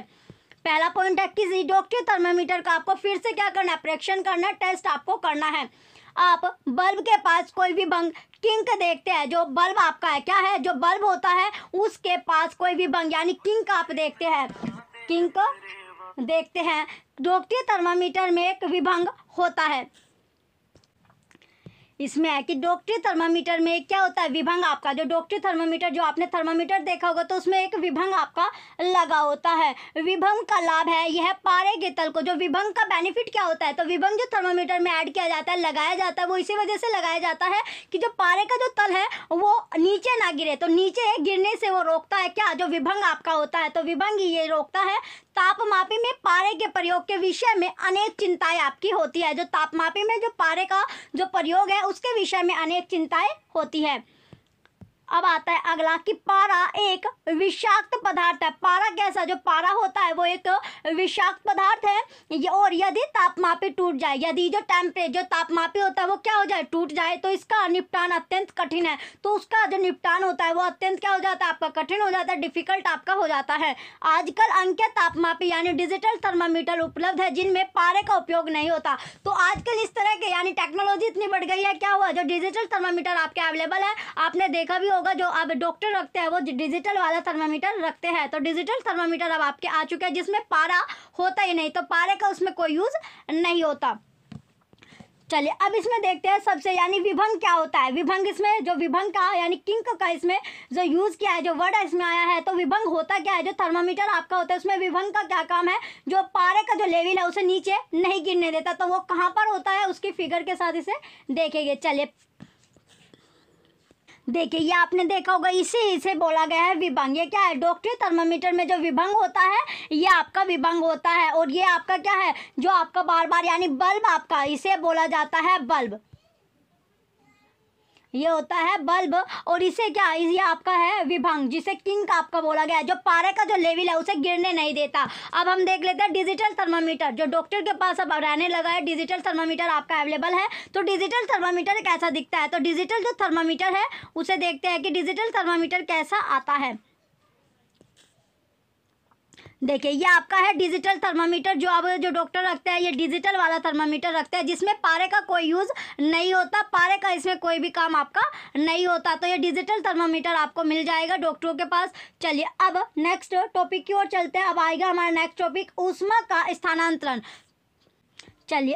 पहला पॉइंट है किसी डॉक्टरी थर्मामीटर का आपको फिर से क्या करना है प्रेक्षण करना है टेस्ट आपको करना है आप बल्ब के पास कोई भी बंग किंक देखते हैं जो बल्ब आपका है क्या है जो बल्ब होता है उसके पास कोई भी बंग यानी किंक आप देखते हैं किंक देखते हैं डॉक्टर थर्मामीटर में एक विभंग होता है इसमें है कि डॉक्टरी थर्मामीटर में क्या होता है विभंग आपका जो डॉक्टरी थर्मामीटर जो आपने थर्मामीटर देखा होगा तो उसमें एक विभंग आपका लगा होता है विभंग का लाभ है यह पारे के तल को जो विभंग का बेनिफिट क्या होता है तो विभंग जो थर्मामीटर में ऐड किया जाता है लगाया जाता है वो इसी वजह से लगाया जाता है कि जो पारे का जो तल है वो नीचे ना गिरे तो नीचे गिरने से वो रोकता है क्या जो विभंग आपका होता है तो विभंग ये रोकता है तापमापी में पारे के प्रयोग के विषय में अनेक चिंताएं आपकी होती है जो तापमापी में जो पारे का जो प्रयोग है उसके विषय में अनेक चिंताएं होती है अब आता है अगला कि पारा एक विषाक्त पदार्थ है पारा कैसा जो पारा होता है वो एक विषाक्त पदार्थ है ये और यदि तापमापी टूट जाए यदि जो टेम्परेचर जो तापमापी होता है वो क्या हो जाए टूट जाए तो इसका निपटान अत्यंत कठिन है तो उसका जो निपटान होता है वो अत्यंत क्या हो जाता है आपका कठिन हो जाता है डिफिकल्ट आपका हो जाता है आजकल अंकित तापमापी यानी डिजिटल थर्मामीटर उपलब्ध है जिनमें पारे का उपयोग नहीं होता तो आजकल इस तरह के यानी टेक्नोलॉजी इतनी बढ़ गई है क्या हुआ जो डिजिटल थर्मामीटर आपके अवेलेबल है आपने देखा भी होगा जो अब डॉक्टर रखते हैं वो डिजिटल वाला थर्मामीटर रखते हैं तो डिजिटल थर्मामीटर अब आपके आ चुके हैं जिसमें पारा होता ही नहीं तो पारे का उसमें कोई यूज़ नहीं होता चलिए अब इसमें देखते हैं सबसे यानी विभंग क्या होता है विभंग इसमें जो विभंग का यानी किंक का इसमें जो यूज़ किया है जो वर्ड इसमें आया है तो विभंग होता क्या है जो थर्मामीटर आपका होता है उसमें विभंग का क्या काम है जो पारे का जो लेवल है उसे नीचे नहीं गिरने देता तो वो कहाँ पर होता है उसकी फिगर के साथ इसे देखेंगे चलिए देखिए ये आपने देखा होगा इसे इसे बोला गया है विभंग ये क्या है डॉक्टरी थर्मामीटर में जो विभंग होता है ये आपका विभंग होता है और ये आपका क्या है जो आपका बार बार यानी बल्ब आपका इसे बोला जाता है बल्ब ये होता है बल्ब और इसे क्या ये आपका है विभंग जिसे किंग आपका बोला गया है जो पारे का जो लेवल है उसे गिरने नहीं देता अब हम देख लेते हैं डिजिटल थर्मामीटर जो डॉक्टर के पास अब रहने लगा है डिजिटल थर्मामीटर आपका अवेलेबल है तो डिजिटल थर्मामीटर कैसा दिखता है तो डिजिटल जो थर्मामीटर है उसे देखते हैं कि डिजिटल थर्मामीटर कैसा आता है देखिए ये आपका है डिजिटल थर्मामीटर जो आप जो डॉक्टर रखते हैं ये डिजिटल वाला थर्मामीटर रखते हैं जिसमें पारे का कोई यूज़ नहीं होता पारे का इसमें कोई भी काम आपका नहीं होता तो ये डिजिटल थर्मामीटर आपको मिल जाएगा डॉक्टरों के पास चलिए अब नेक्स्ट टॉपिक की ओर चलते हैं अब आएगा हमारा नेक्स्ट टॉपिक ऊष्मा का स्थानांतरण चलिए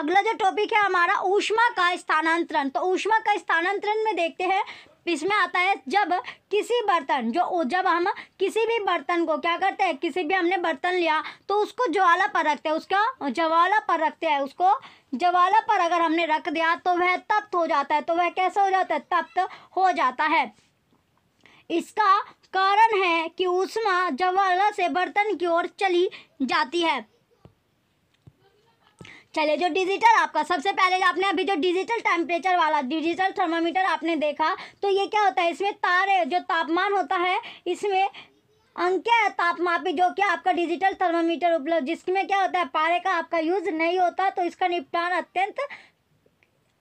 अगला जो टॉपिक है हमारा ऊष्मा का स्थानांतरण तो ऊष्मा का स्थानांतरण में देखते हैं इसमें आता है जब किसी बर्तन जो जब हम किसी भी बर्तन को क्या करते हैं किसी भी हमने बर्तन लिया तो उसको ज्वाला पर रखते हैं उसका ज्वाला पर रखते हैं उसको ज्वाला पर अगर हमने रख दिया तो वह तप्त हो जाता है तो वह कैसे हो जाता है तप्त हो जाता है इसका कारण है कि उष्मा ज्वाला से बर्तन की ओर चली जाती है चले जो डिजिटल आपका सबसे पहले आपने अभी जो डिजिटल टेम्परेचर वाला डिजिटल थर्मामीटर आपने देखा तो ये क्या होता है इसमें तारे जो तापमान होता है इसमें अंकीय तापमापी जो कि आपका डिजिटल थर्मामीटर उपलब्ध जिसमें क्या होता है पारे का आपका यूज नहीं होता तो इसका निपटान अत्यंत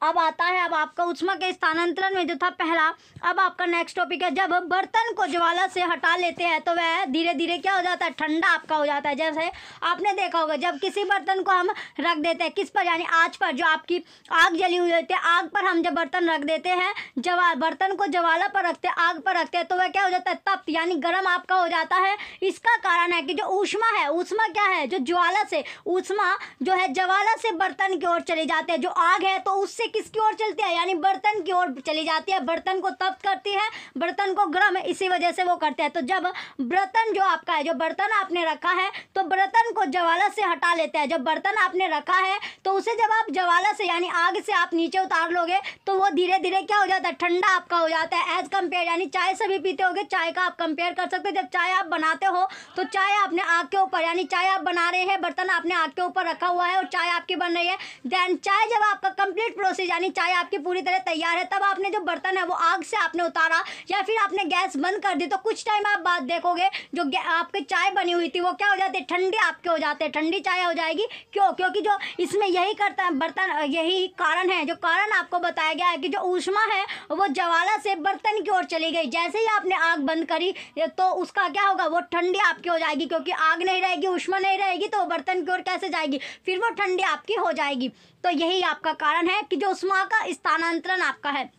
अब आता है अब आपका उष्मा के स्थानांतरण में जो था पहला अब आपका नेक्स्ट टॉपिक है जब बर्तन को ज्वाला से हटा लेते हैं तो वह धीरे धीरे क्या हो जाता है ठंडा आपका हो जाता है जैसे आपने देखा होगा जब किसी बर्तन को हम रख देते हैं किस पर यानी आज पर जो आपकी आग जली हुई होती है आग पर हम जब बर्तन रख देते हैं जब बर्तन को ज्वाला पर रखते आग पर रखते हैं तो वह क्या हो जाता है तप्त यानी गर्म आपका हो जाता है इसका कारण है कि जो ऊष्मा है ऊष्मा क्या है जो ज्वाला से ऊष्मा जो है ज्वाला से बर्तन की ओर चले जाते हैं जो आग है तो उससे से किसकी ओर चलती है यानी बर्तन की ओर चली जाती है बर्तन को तप्त करती है बर्तन को गर्म इसी वजह से वो करते हैं तो जब बर्तन जो आपका है जो बर्तन आपने रखा है तो बर्तन को ज्वाला से हटा लेते हैं जब बर्तन आपने रखा है तो उसे जब आप ज्वाला से यानी आग से आप नीचे उतार लोगे तो वो धीरे धीरे क्या हो जाता है ठंडा आपका हो जाता है एज कम्पेयर यानी चाय से भी पीते होगे चाय का आप कंपेयर कर सकते हो जब चाय आप बनाते हो तो चाय आपने आग के ऊपर यानी चाय आप बना रहे हैं बर्तन आपने आग के ऊपर रखा हुआ है और चाय आपकी बन रही है देन चाय जब आपका कंप्लीट प्रोसेस से यानी चाय आपकी पूरी तरह तैयार है तब आपने जो बर्तन है वो आग से आपने उतारा या फिर आपने गैस बंद कर दी तो कुछ टाइम आप बात देखोगे जो आपकी चाय बनी हुई थी वो क्या हो जाती है ठंडी आपके हो जाते हैं ठंडी चाय हो जाएगी क्यों क्योंकि जो इसमें यही करता है बर्तन यही कारण है जो कारण आपको बताया गया है कि जो ऊष्मा है वो ज्वाला से बर्तन की ओर चली गई जैसे ही आपने आग बंद करी तो उसका क्या होगा वो ठंडी आपकी हो जाएगी क्योंकि आग नहीं रहेगी उष्मा नहीं रहेगी तो बर्तन की ओर कैसे जाएगी फिर वो ठंडी आपकी हो जाएगी तो यही आपका कारण है कि जो उष्मा का स्थानांतरण आपका है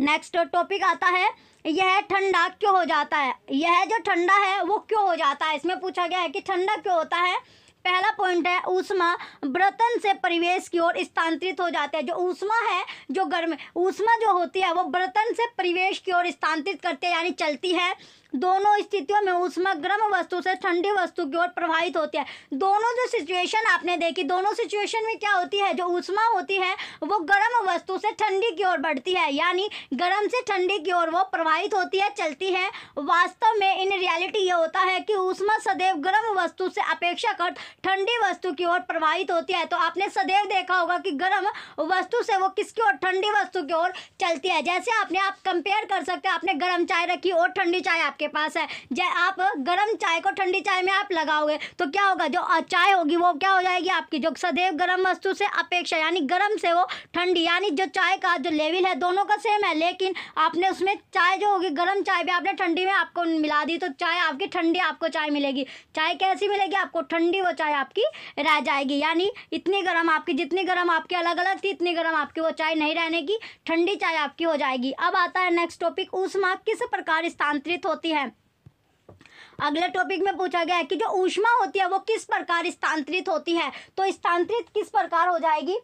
नेक्स्ट टॉपिक आता है यह ठंडा क्यों हो जाता है यह जो ठंडा है वो क्यों हो जाता है इसमें पूछा गया है कि ठंडा क्यों होता है पहला पॉइंट है ऊष्मा बर्तन से परिवेश की ओर स्थानांतरित हो जाते हैं जो ऊष्मा है जो गर्म ऊष्मा जो होती है वो बर्तन से परिवेश की ओर स्थानांतरित करते हैं यानी चलती है दोनों स्थितियों में उष्मा गर्म वस्तु से ठंडी वस्तु की ओर प्रभावित होती है दोनों जो सिचुएशन आपने देखी दोनों सिचुएशन में क्या होती है जो उष्मा होती है वो गर्म वस्तु से ठंडी की ओर बढ़ती है यानी गर्म से ठंडी की ओर वो प्रभावित होती है चलती है वास्तव में इन रियलिटी ये होता है कि उष्मा सदैव गर्म वस्तु से अपेक्षाकृत ठंडी वस्तु की ओर प्रभावित होती है तो आपने सदैव देखा होगा कि गर्म वस्तु से वो किसकी ओर ठंडी वस्तु की ओर चलती है जैसे आपने आप कंपेयर कर सकते हैं आपने गर्म चाय रखी और ठंडी चाय आपकी आपके पास है जै आप गर्म चाय को ठंडी चाय में आप लगाओगे तो क्या होगा जो चाय होगी वो क्या हो जाएगी आपकी जो सदैव गर्म वस्तु से अपेक्षा यानी गर्म से वो ठंडी यानी जो चाय का जो लेवल है दोनों का सेम है लेकिन आपने उसमें चाय जो होगी गर्म चाय भी आपने ठंडी में आपको मिला दी तो चाय आपकी ठंडी आपको चाय मिलेगी चाय कैसी मिलेगी आपको ठंडी वो चाय आपकी रह जाएगी यानी इतनी गर्म आपकी जितनी गर्म आपकी अलग अलग थी इतनी गर्म आपकी वो चाय नहीं रहने की ठंडी चाय आपकी हो जाएगी अब आता है नेक्स्ट टॉपिक ऊष्मा किस प्रकार स्थानांतरित होती होती है अगले टॉपिक में पूछा गया है कि जो ऊष्मा होती है वो किस प्रकार स्थानांतरित होती है तो स्थानांतरित किस प्रकार हो जाएगी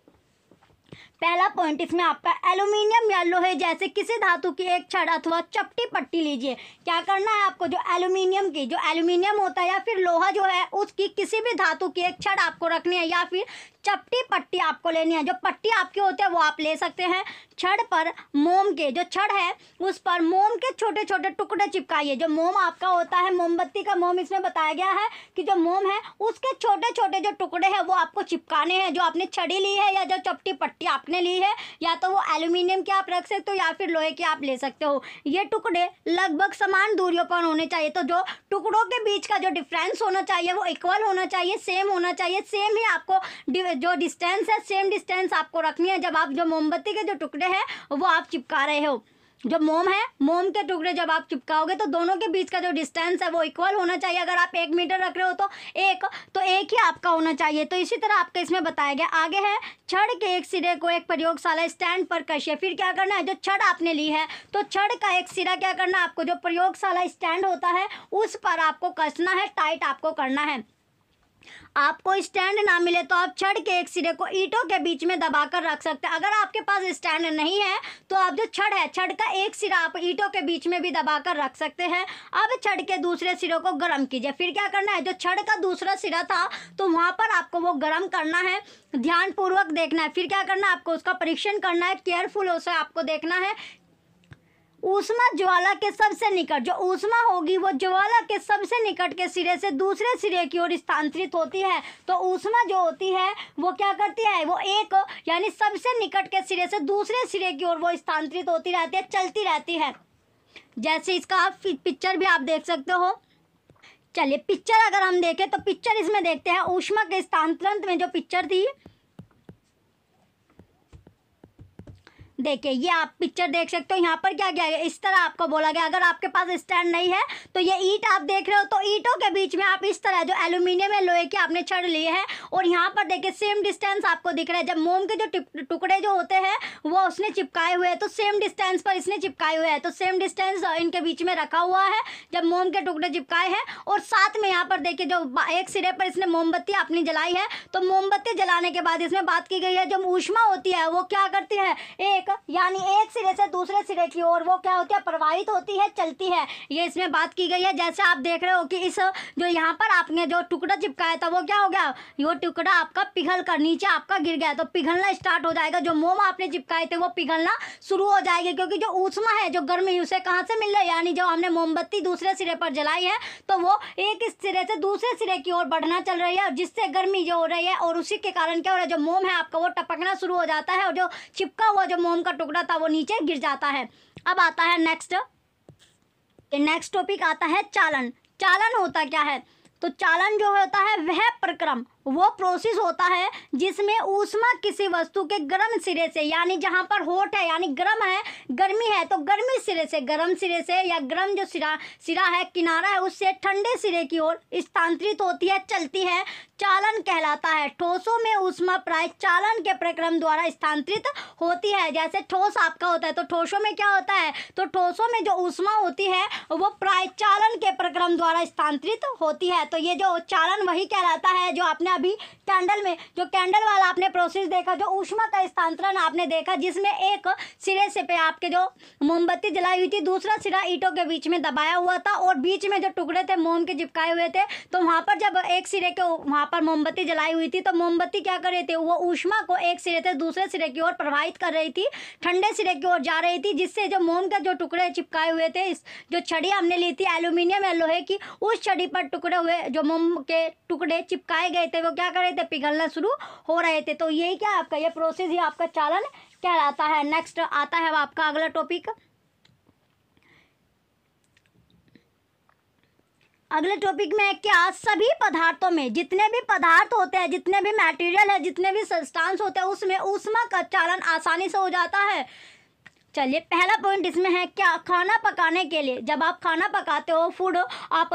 पहला पॉइंट इसमें आपका एल्यूमिनियम या लोहे जैसे किसी धातु की एक छड़ अथवा चपटी पट्टी लीजिए क्या करना है आपको जो एल्यूमिनियम की जो एल्यूमिनियम होता है या फिर लोहा जो है उसकी किसी भी धातु की एक छड़ आपको रखनी है या फिर चपटी पट्टी आपको लेनी है जो पट्टी आपकी होती है वो आप ले सकते हैं छड़ पर मोम के जो छड़ है उस पर मोम के छोटे छोटे टुकड़े चिपकाइए जो मोम आपका होता है मोमबत्ती का मोम इसमें बताया गया है कि जो मोम है उसके छोटे छोटे जो टुकड़े हैं वो आपको चिपकाने हैं जो आपने छड़ी ली है या जो चपटी पट्टी आपने ली है या तो वो एल्यूमिनियम के आप रख सकते हो या फिर लोहे के आप ले सकते हो ये टुकड़े लगभग समान दूरियों पर होने चाहिए तो जो टुकड़ों के बीच का जो डिफ्रेंस होना चाहिए वो इक्वल होना चाहिए सेम होना चाहिए सेम ही आपको जो डिस्टेंस है सेम डिस्टेंस आपको रखनी है जब आप जो मोमबत्ती के जो टुकड़े हैं वो आप चिपका रहे हो जो मोम है मोम के टुकड़े जब आप चिपकाओगे तो दोनों के बीच का जो डिस्टेंस है वो इक्वल होना चाहिए अगर आप एक मीटर रख रहे हो तो एक तो एक ही आपका होना चाहिए तो इसी तरह आपका इसमें बताया गया आगे है छड़ के एक सिरे को एक प्रयोगशाला स्टैंड पर कशिए फिर क्या करना है जो छड़ आपने ली है तो छड़ का एक सिरा क्या करना है आपको जो प्रयोगशाला स्टैंड होता है उस पर आपको कसना है टाइट आपको करना है आपको स्टैंड ना मिले तो आप छड़ के एक सिरे को ईंटों के बीच में दबाकर रख सकते हैं अगर आपके पास स्टैंड नहीं है तो आप जो छड़ है छड़ का एक सिरा आप ईंटों के बीच में भी दबाकर रख सकते हैं अब छड़ के दूसरे सिरों को गर्म कीजिए फिर क्या करना है जो छड़ का दूसरा सिरा था तो वहाँ पर आपको वो गर्म करना है ध्यानपूर्वक देखना है फिर क्या करना है आपको उसका परीक्षण करना है केयरफुल उसे आपको देखना है ऊष्मा ज्वाला के सबसे निकट जो ऊष्मा होगी वो ज्वाला के सबसे निकट के सिरे से दूसरे सिरे की ओर स्थानांतरित होती है तो ऊष्मा जो होती है वो क्या करती है वो एक यानी सबसे निकट के सिरे से दूसरे सिरे की ओर वो स्थानांतरित होती रहती है चलती रहती है जैसे इसका आप पिक्चर भी आप देख सकते हो चलिए पिक्चर अगर हम देखें तो पिक्चर इसमें देखते हैं ऊष्मा के स्थानांतरण में जो पिक्चर थी देखिए ये आप पिक्चर देख सकते हो यहाँ पर क्या क्या है इस तरह आपको बोला गया अगर आपके पास स्टैंड नहीं है तो ये ईट आप देख रहे हो तो ईटों के बीच में आप इस तरह जो एल्यूमिनियम है लोहे के आपने छड़ लिए हैं और यहाँ पर देखिए सेम डिस्टेंस आपको दिख रहा है जब मोम के जो टुकड़े जो होते हैं वो उसने चिपकाए हुए हैं तो सेम डिस्टेंस पर इसने चिपकाए हुए हैं तो सेम डिस्टेंस इनके बीच में रखा हुआ है जब मोम के टुकड़े चिपकाए हैं और साथ में यहाँ पर देखिए जो एक सिरे पर इसने मोमबत्ती अपनी जलाई है तो मोमबत्ती जलाने के बाद इसमें बात की गई है जो ऊष्मा होती है वो क्या करती है एक एक यानी एक सिरे से दूसरे सिरे की ओर वो क्या होती है प्रवाहित होती है चलती है ये इसमें बात की गई है जैसे आप देख रहे हो कि इस जो यहाँ पर आपने जो टुकड़ा चिपकाया था वो क्या हो गया वो टुकड़ा आपका पिघल कर नीचे आपका गिर गया तो पिघलना स्टार्ट हो जाएगा जो मोम आपने चिपकाए थे वो पिघलना शुरू हो जाएगी क्योंकि जो ऊष्मा है जो गर्मी उसे कहाँ से मिल रही है यानी जो हमने मोमबत्ती दूसरे सिरे पर जलाई है तो वो एक सिरे से दूसरे सिरे की ओर बढ़ना चल रही है जिससे गर्मी जो हो रही है और उसी के कारण क्या हो रहा है जो मोम है आपका वो टपकना शुरू हो जाता है और जो चिपका हुआ जो मोम फोम का टुकड़ा था वो नीचे गिर जाता है अब आता है नेक्स्ट नेक्स्ट टॉपिक आता है चालन चालन होता क्या है तो चालन जो होता है वह प्रक्रम वो प्रोसेस होता है जिसमें ऊष्मा किसी वस्तु के गर्म सिरे से यानी जहाँ पर होट है यानी गर्म है गर्मी है तो गर्मी सिरे से गर्म सिरे से या गर्म जो सिरा सिरा है किनारा है उससे ठंडे सिरे की ओर स्थानांतरित होती है चलती है चालन कहलाता है ठोसों में ऊष्मा प्राय चालन के प्रक्रम द्वारा स्थानांतरित होती है जैसे ठोस आपका होता है तो ठोसों में क्या होता है तो ठोसों में जो ऊष्मा होती है वो प्राय चालन के प्रक्रम द्वारा स्थानांतरित होती है तो ये जो चालन वही कहलाता है जो आपने अभी कैंडल में जो कैंडल वाला आपने प्रोसेस देखा जो ऊष्मा का स्थानांतरण आपने देखा जिसमें एक सिरे से पे आपके जो मोमबत्ती जलाई हुई थी दूसरा सिरा ईटों के बीच में दबाया हुआ था और बीच में जो टुकड़े थे मोम के चिपकाए हुए थे तो वहाँ पर जब एक सिरे के वहाँ पर मोमबत्ती जलाई हुई थी तो मोमबत्ती क्या कर रही थी वो ऊष्मा को एक सिरे से दूसरे सिरे की ओर प्रभावित कर रही थी ठंडे सिरे की ओर जा रही थी जिससे जो मोम के जो टुकड़े चिपकाए हुए थे इस जो छड़ी हमने ली थी एल्यूमिनियम या लोहे की उस छड़ी पर टुकड़े हुए जो मोम के टुकड़े चिपकाए गए थे लोग क्या कर रहे थे पिघलना शुरू हो रहे थे तो यही क्या आपका ये प्रोसेस ही आपका चालन कहलाता है नेक्स्ट आता है आपका अगला टॉपिक अगले टॉपिक में है क्या सभी पदार्थों में जितने भी पदार्थ होते हैं जितने भी मटेरियल है जितने भी सस्टांस होते हैं उसमें उष्मा का चालन आसानी से हो जाता है चलिए पहला पॉइंट इसमें है क्या खाना पकाने के लिए जब आप खाना पकाते हो फूड आप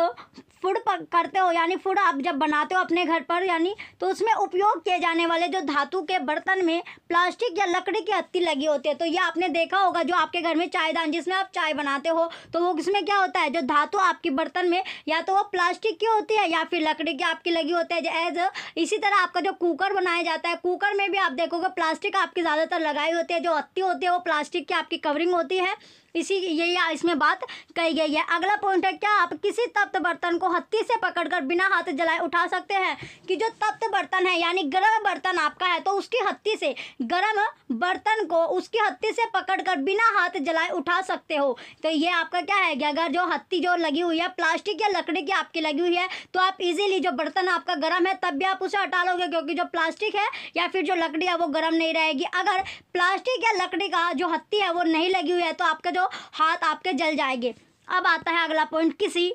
फूड करते हो यानी फूड आप जब बनाते हो अपने घर पर यानी तो उसमें उपयोग किए जाने वाले जो धातु के बर्तन में प्लास्टिक या लकड़ी की हत्ती लगी होती है तो ये आपने देखा होगा जो आपके घर में चायदान जिसमें आप चाय बनाते हो तो वो उसमें क्या होता है जो धातु आपके बर्तन में या तो वो प्लास्टिक की होती है या फिर लकड़ी की आपकी लगी होती है एज इसी तरह आपका जो कुकर बनाया जाता है कुकर में भी आप देखोगे प्लास्टिक आपकी ज़्यादातर लगाई होती है जो हत्ती होती है वो प्लास्टिक की आपकी कवरिंग होती है इसी ये इसमें बात कही गई है अगला पॉइंट है क्या आप किसी तप्त बर्तन को हत्ती से पकड़कर बिना हाथ जलाए उठा सकते हैं कि जो तप्त बर्तन है यानी गर्म बर्तन आपका है तो उसकी हत्ती से गर्म बर्तन को उसकी हत्ती से पकड़कर बिना हाथ जलाए उठा सकते हो तो ये आपका क्या है कि अगर जो हत्ती जो लगी हुई है प्लास्टिक या लकड़ी की आपकी लगी हुई है तो आप इजीली जो बर्तन आपका गर्म है तब भी आप उसे हटा लोगे क्योंकि जो प्लास्टिक है या फिर जो लकड़ी है वो गर्म नहीं रहेगी अगर प्लास्टिक या लकड़ी का जो हत्ती है वो नहीं लगी हुई है तो आपका जो तो हाथ आपके जल जाएंगे अब आता है अगला पॉइंट किसी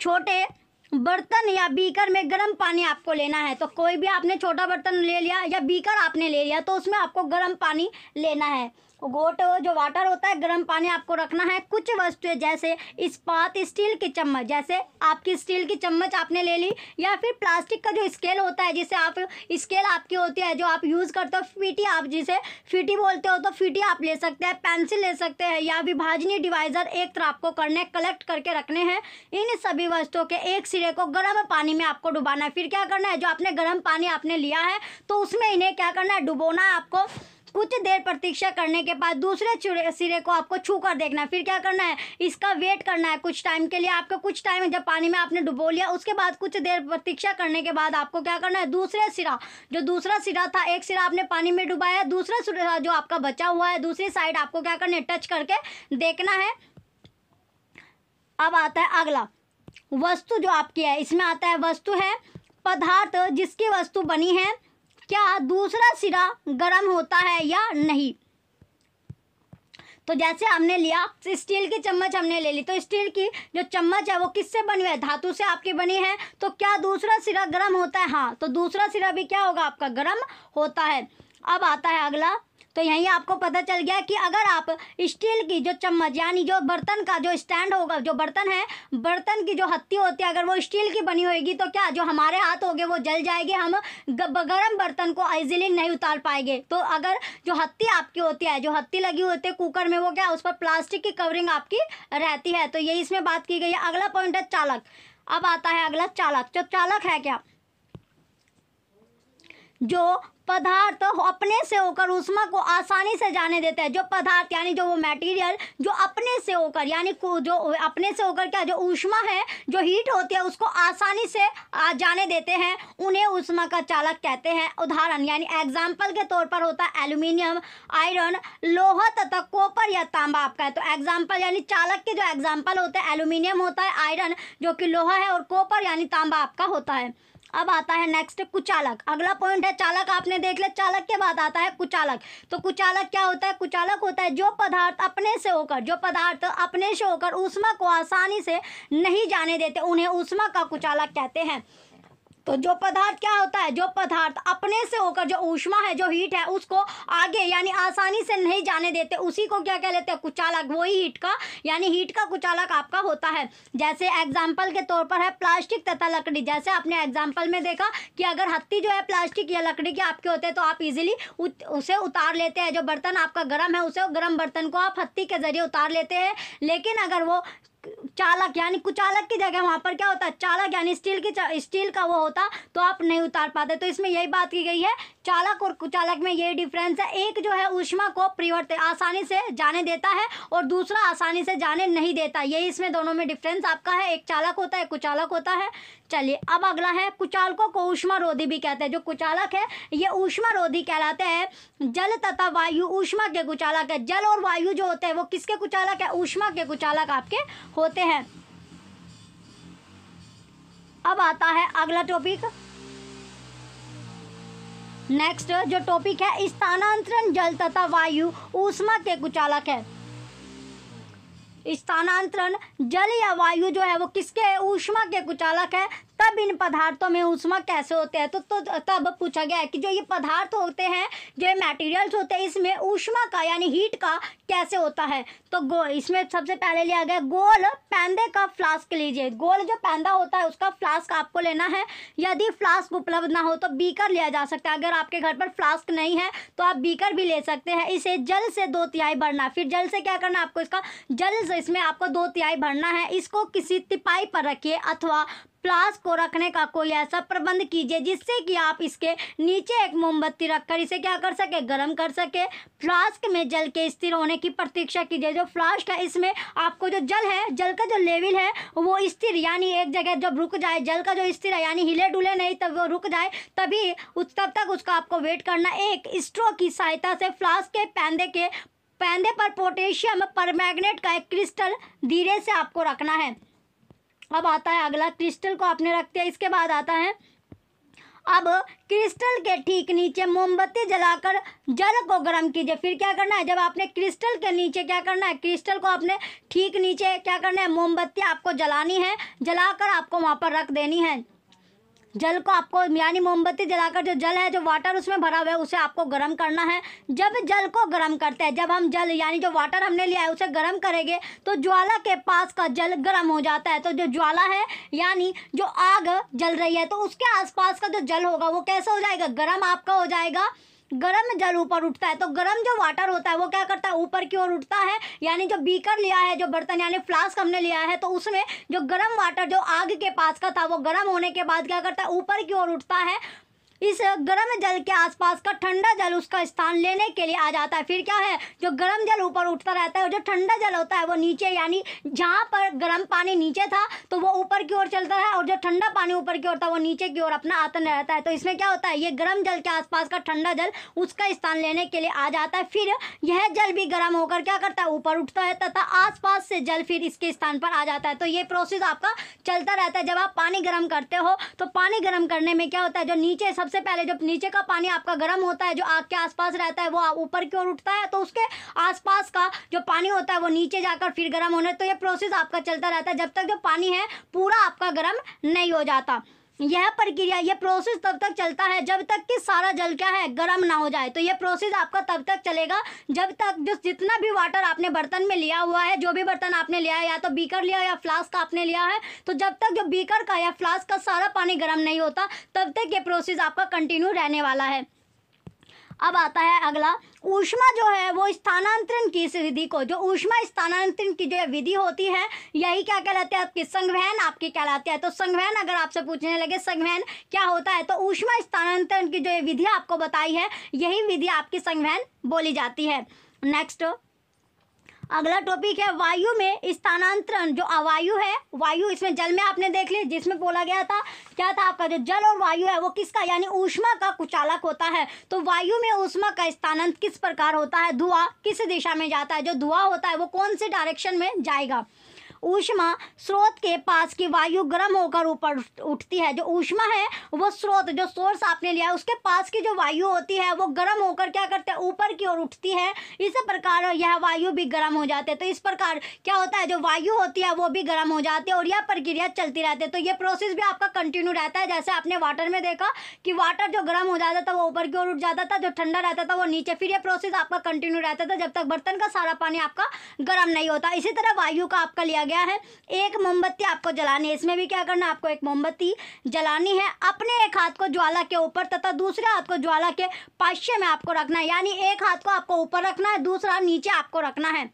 छोटे बर्तन या बीकर में गर्म पानी आपको लेना है तो कोई भी आपने छोटा बर्तन ले लिया या बीकर आपने ले लिया तो उसमें आपको गर्म पानी लेना है गोट जो वाटर होता है गर्म पानी आपको रखना है कुछ वस्तुएं जैसे इस्पात स्टील की चम्मच जैसे आपकी स्टील की चम्मच आपने ले ली या फिर प्लास्टिक का जो स्केल होता है जिसे आप स्केल आपकी होती है जो आप यूज़ करते हो फीटी आप जिसे फीटी बोलते हो तो फीटी आप ले सकते हैं पेंसिल ले सकते हैं या विभाजनी डिवाइजर एक तरह आपको करने कलेक्ट करके रखने हैं इन सभी वस्तुओं के एक सिरे को गर्म पानी में आपको डुबाना है फिर क्या करना है जो आपने गर्म पानी आपने लिया है तो उसमें इन्हें क्या करना है डुबोना है आपको कुछ देर प्रतीक्षा करने के बाद दूसरे सिरे को आपको छू कर देखना है फिर क्या करना है इसका वेट करना है कुछ टाइम के लिए आपको कुछ टाइम जब पानी में आपने डुबो लिया उसके बाद कुछ देर प्रतीक्षा करने के बाद आपको क्या करना है दूसरे सिरा जो दूसरा सिरा था एक सिरा आपने पानी में डुबाया दूसरा सिरा जो आपका बचा हुआ है दूसरी साइड आपको क्या करना है टच करके देखना है अब आता है अगला वस्तु जो आपकी है इसमें आता है वस्तु है पदार्थ जिसकी वस्तु बनी है क्या दूसरा सिरा गर्म होता है या नहीं तो जैसे हमने लिया स्टील की चम्मच हमने ले ली तो स्टील की जो चम्मच है वो किससे बनी हुई है धातु से आपकी बनी है तो क्या दूसरा सिरा गर्म होता है हाँ तो दूसरा सिरा भी क्या होगा आपका गर्म होता है अब आता है अगला तो यहीं आपको पता चल गया कि अगर आप स्टील की जो चम्मच यानी जो बर्तन का जो स्टैंड होगा जो बर्तन है बर्तन की जो हत्ती होती है अगर वो स्टील की बनी होगी तो क्या जो हमारे हाथ हो वो जल जाएगी हम गर्म बर्तन को ईजिली नहीं उतार पाएंगे तो अगर जो हत्ती आपकी होती है जो हत्ती लगी होती है कुकर में वो क्या उस पर प्लास्टिक की कवरिंग आपकी रहती है तो यही इसमें बात की गई है अगला पॉइंट है चालक अब आता है अगला चालक जो तो चालक है क्या जो पदार्थ अपने से होकर उष्मा को आसानी से जाने देते हैं जो पदार्थ यानी जो वो मटेरियल जो अपने से होकर यानी जो अपने से होकर क्या जो ऊष्मा है जो हीट होती है उसको आसानी से जाने देते हैं उन्हें ऊष्मा का चालक कहते हैं उदाहरण यानी एग्जाम्पल के तौर पर होता है एल्यूमिनियम आयरन लोहा तथा कॉपर या तांबा आपका है तो एग्जाम्पल यानी चालक के जो एग्जाम्पल होते हैं एल्यूमिनियम होता है आयरन जो कि लोहा है और कॉपर यानी तांबा आपका होता है अब आता है नेक्स्ट कुचालक अगला पॉइंट है चालक आपने देख लिया चालक के बाद आता है कुचालक तो कुचालक क्या होता है कुचालक होता है जो पदार्थ अपने से होकर जो पदार्थ अपने से होकर उष्मा को आसानी से नहीं जाने देते उन्हें उष्मा का कुचालक कहते हैं तो जो पदार्थ क्या होता है जो पदार्थ अपने से होकर जो ऊष्मा है जो हीट है उसको आगे यानी आसानी से नहीं जाने देते उसी को क्या कह लेते हैं कुचालक वही हीट का यानी हीट का कुचालक आपका होता है जैसे एग्जाम्पल के तौर पर है प्लास्टिक तथा लकड़ी जैसे आपने एग्जाम्पल में देखा कि अगर हत्ती जो है प्लास्टिक या लकड़ी के आपके होते हैं तो आप इजिली उसे उतार लेते हैं जो बर्तन आपका गर्म है उसे गर्म बर्तन को आप हत्ती के जरिए उतार लेते हैं लेकिन अगर वो चालक यानी कुचालक की जगह वहाँ पर क्या होता है चालक यानी स्टील की स्टील का वो होता तो आप नहीं उतार पाते तो इसमें यही बात की गई है चालक और कुचालक में ये डिफरेंस है एक जो है ऊष्मा को परिवर्तित आसानी से जाने देता है और दूसरा आसानी से जाने नहीं देता यही इसमें दोनों में डिफरेंस आपका है एक चालक होता है कुचालक होता है चलिए अब अगला है कुचालकों को ऊष्मा रोधी भी कहते हैं जो कुचालक है ये ऊष्मा रोधी कहलाते हैं जल तथा वायु ऊष्मा के कुचालक है जल और वायु जो होते हैं वो किसके कुचालक है ऊष्मा के कुचालक आपके होते हैं अब आता है अगला टॉपिक नेक्स्ट जो टॉपिक है स्थानांतरण जल तथा वायु ऊष्मा के कुचालक है स्थानांतरण जल या वायु जो है वो किसके ऊष्मा के कुचालक है तब इन पदार्थों में उष्मा कैसे होते हैं तो, तो तब पूछा गया है कि जो ये पदार्थ होते हैं जो ये मटेरियल्स होते हैं इसमें ऊष्मा का यानी हीट का कैसे होता है तो गो इसमें सबसे पहले लिया गया गोल पैंदे का फ्लास्क लीजिए गोल जो पैंदा होता है उसका फ्लास्क आपको लेना है यदि फ्लास्क उपलब्ध ना हो तो बीकर लिया जा सकता है अगर आपके घर पर फ्लास्क नहीं है तो आप बीकर भी ले सकते हैं इसे जल से दो तिहाई भरना फिर जल से क्या करना आपको इसका जल से इसमें आपको दो तिहाई भरना है इसको किसी तिपाई पर रखिए अथवा प्लास को रखने का कोई ऐसा प्रबंध कीजिए जिससे कि आप इसके नीचे एक मोमबत्ती रखकर इसे क्या कर सके गर्म कर सके फ्लास्क में जल के स्थिर होने की प्रतीक्षा कीजिए जो फ्लास्क है इसमें आपको जो जल है जल का जो लेवल है वो स्थिर यानी एक जगह जब रुक जाए जल का जो स्थिर है यानी हिले डुले नहीं तब वो रुक जाए तभी उस तब तक उसका आपको वेट करना एक स्ट्रो की सहायता से फ्लास्क के पैंदे के पैंदे पर पोटेशियम परमैग्नेट का एक क्रिस्टल धीरे से आपको रखना है अब आता है अगला क्रिस्टल को आपने रख दिया इसके बाद आता है अब क्रिस्टल के ठीक नीचे मोमबत्ती जलाकर जल को गर्म कीजिए फिर क्या करना है जब आपने क्रिस्टल के नीचे क्या करना है क्रिस्टल को आपने ठीक नीचे क्या करना है मोमबत्ती आपको जलानी है जलाकर आपको वहाँ पर रख देनी है जल को आपको यानी मोमबत्ती जलाकर जो जल है जो वाटर उसमें भरा हुआ है उसे आपको गर्म करना है जब जल को गर्म करते हैं जब हम जल यानी जो वाटर हमने लिया है उसे गर्म करेंगे तो ज्वाला के पास का जल गर्म हो जाता है तो जो ज्वाला है यानी जो आग जल रही है तो उसके आसपास का जो जल होगा वो कैसा हो जाएगा गर्म आपका हो जाएगा गर्म जल ऊपर उठता है तो गर्म जो वाटर होता है वो क्या करता है ऊपर की ओर उठता है यानी जो बीकर लिया है जो बर्तन यानी फ्लास्क हमने लिया है तो उसमें जो गर्म वाटर जो आग के पास का था वो गर्म होने के बाद क्या करता है ऊपर की ओर उठता है इस गर्म जल के आसपास का ठंडा जल उसका स्थान लेने के लिए आ जाता है फिर क्या है जो गर्म जल ऊपर उठता रहता है और जो ठंडा जल होता है वो नीचे यानी जहाँ पर गर्म पानी नीचे था तो वो ऊपर की ओर चलता है और जो ठंडा पानी ऊपर की ओर था वो नीचे की ओर अपना आतन रहता है तो इसमें क्या होता है ये गर्म जल के आसपास का ठंडा जल उसका स्थान लेने के लिए आ जाता है फिर यह जल भी गर्म होकर क्या करता है ऊपर उठता है तथा आसपास से जल फिर इसके स्थान पर आ जाता है तो ये प्रोसेस आपका चलता रहता है जब आप पानी गर्म करते हो तो पानी गर्म करने में क्या होता है जो नीचे सब सबसे पहले जब नीचे का पानी आपका गर्म होता है जो आग के आसपास रहता है वो ऊपर की ओर उठता है तो उसके आसपास का जो पानी होता है वो नीचे जाकर फिर गर्म होने तो ये प्रोसेस आपका चलता रहता है जब तक जो पानी है पूरा आपका गर्म नहीं हो जाता यह प्रक्रिया यह प्रोसेस तब तक चलता है जब तक कि सारा जल क्या है गर्म ना हो जाए तो यह प्रोसेस आपका तब तक चलेगा जब तक जो जितना भी वाटर आपने बर्तन में लिया हुआ है जो भी बर्तन आपने लिया है या तो बीकर लिया या फ्लास्क आपने लिया है तो जब तक जो बीकर का या फ्लास्क का सारा पानी गर्म नहीं होता तब तक ये प्रोसेस आपका कंटिन्यू रहने वाला है अब आता है अगला ऊष्मा जो है वो स्थानांतरण की इस विधि को जो ऊष्मा स्थानांतरण की जो विधि होती है यही क्या कहलाते हैं आपकी संघवहन आपकी कहलाते हैं तो संघवहन अगर आपसे पूछने लगे संघवहन क्या होता है तो ऊष्मा स्थानांतरण की जो विधि आपको बताई है यही विधि आपकी संघवहन बोली जाती है नेक्स्ट अगला टॉपिक है वायु में स्थानांतरण जो अवायु है वायु इसमें जल में आपने देख लिया जिसमें बोला गया था क्या था आपका जो जल और वायु है वो किसका यानी ऊष्मा का कुचालक होता है तो वायु में ऊष्मा का स्थानांतरण किस प्रकार होता है धुआं किस दिशा में जाता है जो धुआं होता है वो कौन से डायरेक्शन में जाएगा ऊष्मा स्रोत के पास की वायु गर्म होकर ऊपर उठती है जो ऊष्मा है वो स्रोत जो सोर्स आपने लिया उसके पास की जो वायु होती है वो गर्म होकर क्या करते हैं ऊपर की ओर उठती है इस प्रकार यह वायु भी गर्म हो जाते हैं तो इस प्रकार क्या होता है जो वायु होती है वो भी गर्म हो जाती है और यह प्रक्रिया चलती रहती है तो यह प्रोसेस भी आपका कंटिन्यू रहता है जैसे आपने वाटर में देखा कि वाटर जो गर्म हो जाता था वो ऊपर की ओर उठ जाता था जो ठंडा रहता था वो नीचे फिर यह प्रोसेस आपका कंटिन्यू रहता था जब तक बर्तन का सारा पानी आपका गर्म नहीं होता इसी तरह वायु का आपका लिया गया है एक मोमबत्ती आपको जलानी है इसमें भी क्या करना आपको एक मोमबत्ती जलानी है अपने एक हाथ को ज्वाला के ऊपर तथा दूसरे हाथ को ज्वाला के पाश्य में आपको रखना है यानी एक हाथ को आपको ऊपर रखना है दूसरा नीचे आपको रखना है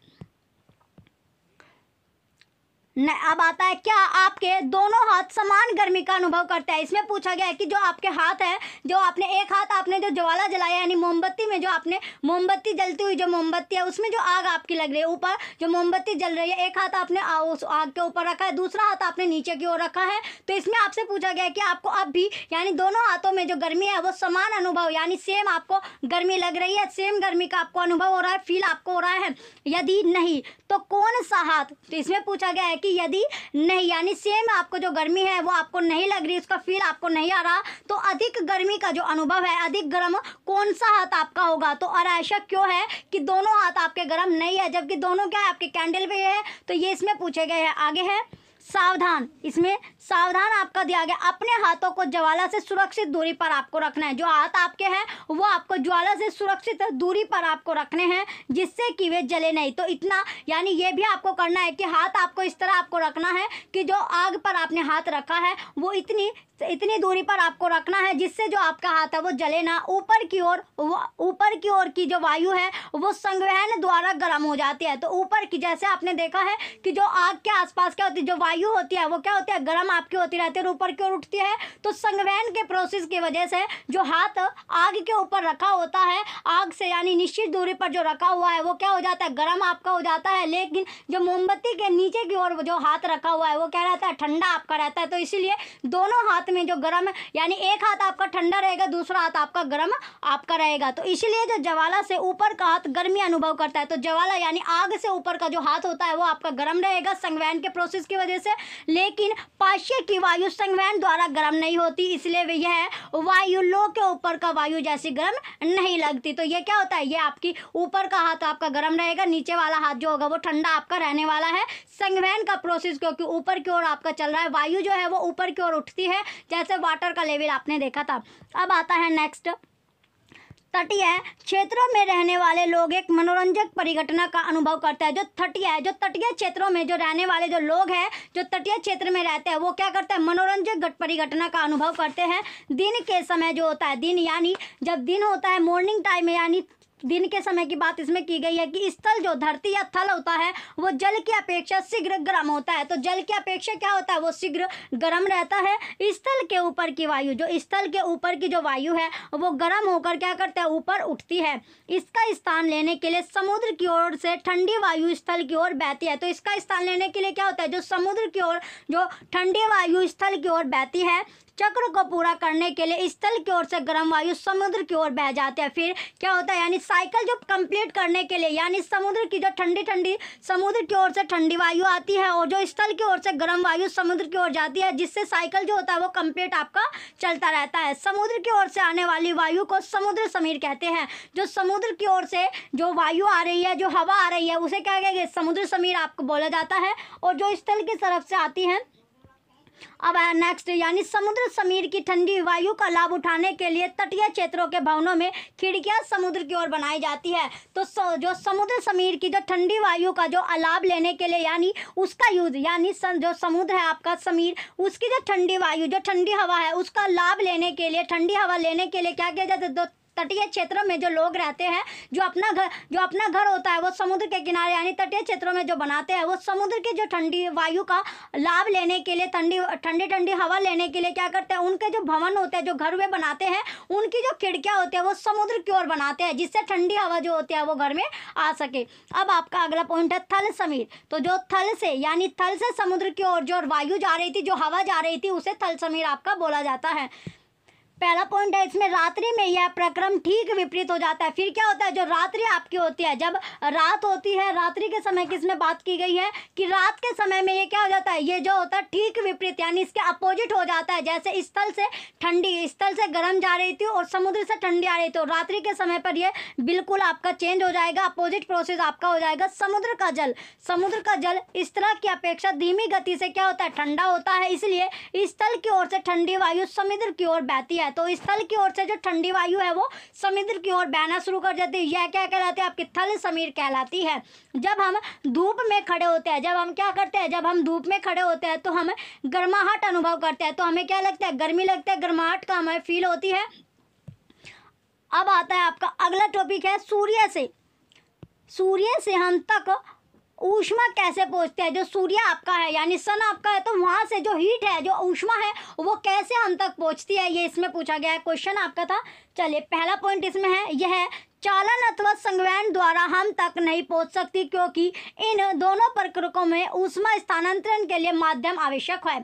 अब आता है क्या आपके दोनों हाथ समान गर्मी का अनुभव करते हैं इसमें पूछा गया है कि जो आपके हाथ है जो आपने एक हाथ आपने जो ज्वाला जलाया यानी मोमबत्ती में जो आपने मोमबत्ती जलती हुई जो मोमबत्ती है उसमें जो आग आपकी लग रही है ऊपर जो मोमबत्ती जल रही है एक हाथ आपने उस आग के ऊपर रखा है दूसरा हाथ आपने नीचे की ओर रखा है तो इसमें आपसे पूछा गया है कि आपको अब भी यानी दोनों हाथों में जो गर्मी है वो समान अनुभव यानी सेम आपको गर्मी लग रही है सेम गर्मी का आपको अनुभव हो रहा है फील आपको हो रहा है यदि नहीं तो कौन सा हाथ तो इसमें पूछा गया है कि कि यदि नहीं यानी सेम आपको जो गर्मी है वो आपको नहीं लग रही उसका फील आपको नहीं आ रहा तो अधिक गर्मी का जो अनुभव है अधिक गर्म कौन सा हाथ आपका होगा तो और ऐसा क्यों है कि दोनों हाथ आपके गर्म नहीं है जबकि दोनों क्या है आपके कैंडल पे है तो ये इसमें पूछे गए हैं आगे है सावधान इसमें सावधान आपका दिया गया अपने हाथों को ज्वाला से सुरक्षित दूरी पर आपको रखना है जो हाथ आपके हैं वो आपको ज्वाला से सुरक्षित दूरी पर आपको रखने हैं जिससे कि वे जले नहीं तो इतना यानी ये भी आपको करना है कि हाथ आपको इस तरह आपको रखना है कि जो आग पर आपने हाथ रखा है वो इतनी इतनी दूरी पर आपको रखना है जिससे जो आपका हाथ है वो जले ना ऊपर की ओर ऊपर की ओर की जो वायु है वो संग्रहण द्वारा गर्म हो जाती है तो ऊपर की जैसे आपने देखा है कि जो आग के आसपास क्या होती है जो वायु वायु होती है वो क्या होती है गर्म आपकी होती रहती है और ऊपर की ओर उठती है तो संगवैन के प्रोसेस की वजह से जो हाथ आग के ऊपर रखा होता है आग से यानी निश्चित दूरी पर जो रखा हुआ है वो क्या हो जाता है गर्म आपका हो जाता है लेकिन जो मोमबत्ती के नीचे की ओर जो हाथ रखा हुआ है वो क्या रहता है ठंडा आपका रहता है तो इसीलिए दोनों हाथ में जो गर्म यानी एक हाथ आपका ठंडा रहेगा दूसरा हाथ आपका गर्म आपका रहेगा तो इसीलिए जो जवाला से ऊपर का हाथ गर्मी अनुभव करता है तो जवाला यानी आग से ऊपर का जो हाथ होता है वो आपका गर्म रहेगा संगवैन के प्रोसेस की वजह से लेकिन पाश्य की वायु संवहन द्वारा गर्म नहीं होती इसलिए यह वायु लो के ऊपर का वायु जैसी गर्म नहीं लगती तो यह क्या होता है यह आपकी ऊपर का हाथ तो आपका गर्म रहेगा नीचे वाला हाथ जो होगा वो ठंडा आपका रहने वाला है संवहन का प्रोसेस क्योंकि ऊपर की ओर आपका चल रहा है वायु जो है वो ऊपर की ओर उठती है जैसे वाटर का लेवल आपने देखा था अब आता है नेक्स्ट तटीय क्षेत्रों में रहने वाले लोग एक मनोरंजक परिघटना का अनुभव करते हैं जो तटीय है जो तटीय क्षेत्रों में जो रहने वाले जो लोग हैं जो तटीय क्षेत्र में रहते हैं वो क्या करते हैं मनोरंजक परिघटना का अनुभव करते हैं दिन के समय जो होता है दिन यानी जब दिन होता है मॉर्निंग टाइम में यानी दिन के समय की बात इसमें की गई है कि स्थल जो धरती या थल होता है वो जल की अपेक्षा शीघ्र गर्म होता है तो जल की अपेक्षा क्या होता है वो शीघ्र गर्म रहता है स्थल के ऊपर की वायु जो स्थल के ऊपर की जो वायु है वो गर्म होकर क्या करता है ऊपर उठती है इसका स्थान लेने के लिए समुद्र की ओर से ठंडी वायु स्थल की ओर बहती है तो इसका स्थान लेने के लिए क्या होता है जो समुद्र की ओर जो ठंडी वायु स्थल की ओर बहती है चक्र को पूरा करने के लिए स्थल की ओर से गर्म वायु समुद्र की ओर बह जाते हैं फिर क्या होता है यानी साइकिल जो कंप्लीट करने के लिए यानी समुद्र की जो ठंडी ठंडी समुद्र की ओर से ठंडी वायु आती है और जो स्थल की ओर से गर्म वायु समुद्र की ओर जाती है जिससे साइकिल जो होता है वो कंप्लीट आपका चलता रहता है समुद्र की ओर से आने वाली वायु को समुद्र समीर कहते हैं जो समुद्र की ओर से जो वायु आ रही है जो हवा आ रही है उसे क्या कहेंगे समुद्र समीर आपको बोला जाता है और जो स्थल की तरफ से आती है अब नेक्स्ट यानी समुद्र समीर की ठंडी वायु का लाभ उठाने के लिए तटीय क्षेत्रों के भवनों में खिड़कियां समुद्र की ओर बनाई जाती है तो जो समुद्र समीर की जो ठंडी वायु का जो लाभ लेने के लिए यानी उसका यूज यानी जो समुद्र है आपका समीर उसकी जो ठंडी वायु जो ठंडी हवा है उसका लाभ लेने के लिए ठंडी हवा लेने के लिए क्या किया जाता है तटीय क्षेत्रों में जो लोग रहते हैं जो अपना घर जो अपना घर होता है वो समुद्र के किनारे यानी तटीय क्षेत्रों में जो बनाते हैं वो समुद्र के जो ठंडी वायु का लाभ लेने के लिए ठंडी ठंडी ठंडी हवा लेने के लिए क्या करते हैं उनके जो भवन होते हैं जो घर में बनाते हैं उनकी जो खिड़कियाँ होती है वो समुद्र की ओर बनाते हैं जिससे ठंडी हवा जो होती है वो घर में आ सके अब आपका अगला पॉइंट है थल समीर तो जो थल से यानी थल से समुद्र की ओर जो वायु जा रही थी जो हवा जा रही थी उसे थल समीर आपका बोला जाता है पहला पॉइंट है इसमें रात्रि में यह प्रक्रम ठीक विपरीत हो जाता है फिर क्या होता है जो रात्रि आपकी होती है जब रात होती है रात्रि के समय किस में बात की गई है कि रात के समय में ये क्या हो जाता है ये जो होता है ठीक विपरीत यानी इसके अपोजिट हो जाता है जैसे स्थल से ठंडी स्थल से गर्म जा रही थी और समुद्र से ठंडी आ रही थी और रात्रि के समय पर यह बिल्कुल आपका चेंज हो जाएगा अपोजिट प्रोसेस आपका हो जाएगा समुद्र का जल समुद्र का जल इस तरह की अपेक्षा धीमी गति से क्या होता है ठंडा होता है इसलिए स्थल की ओर से ठंडी वायु समुद्र की ओर बहती है है तो स्थल की ओर से जो ठंडी वायु है वो समुद्र की ओर बहना शुरू कर जाती है यह क्या कहलाती है आपकी थल समीर कहलाती है जब हम धूप में खड़े होते हैं जब हम क्या करते हैं जब हम धूप में खड़े होते हैं तो हम गर्माहट अनुभव करते हैं तो हमें क्या लगता है गर्मी लगता है गर्माहट का हमें फील होती है अब आता है आपका अगला टॉपिक है सूर्य से सूर्य से हम तक ऊष्मा कैसे पहुंचते हैं जो सूर्य आपका है यानी सन आपका है तो वहाँ से जो हीट है जो ऊष्मा है वो कैसे हम तक पहुँचती है ये इसमें पूछा गया है क्वेश्चन आपका था चलिए पहला पॉइंट इसमें है यह है चालन अथवा संग्रहण द्वारा हम तक नहीं पहुंच सकती क्योंकि इन दोनों प्रकृकों में ऊष्मा स्थानांतरण के लिए माध्यम आवश्यक है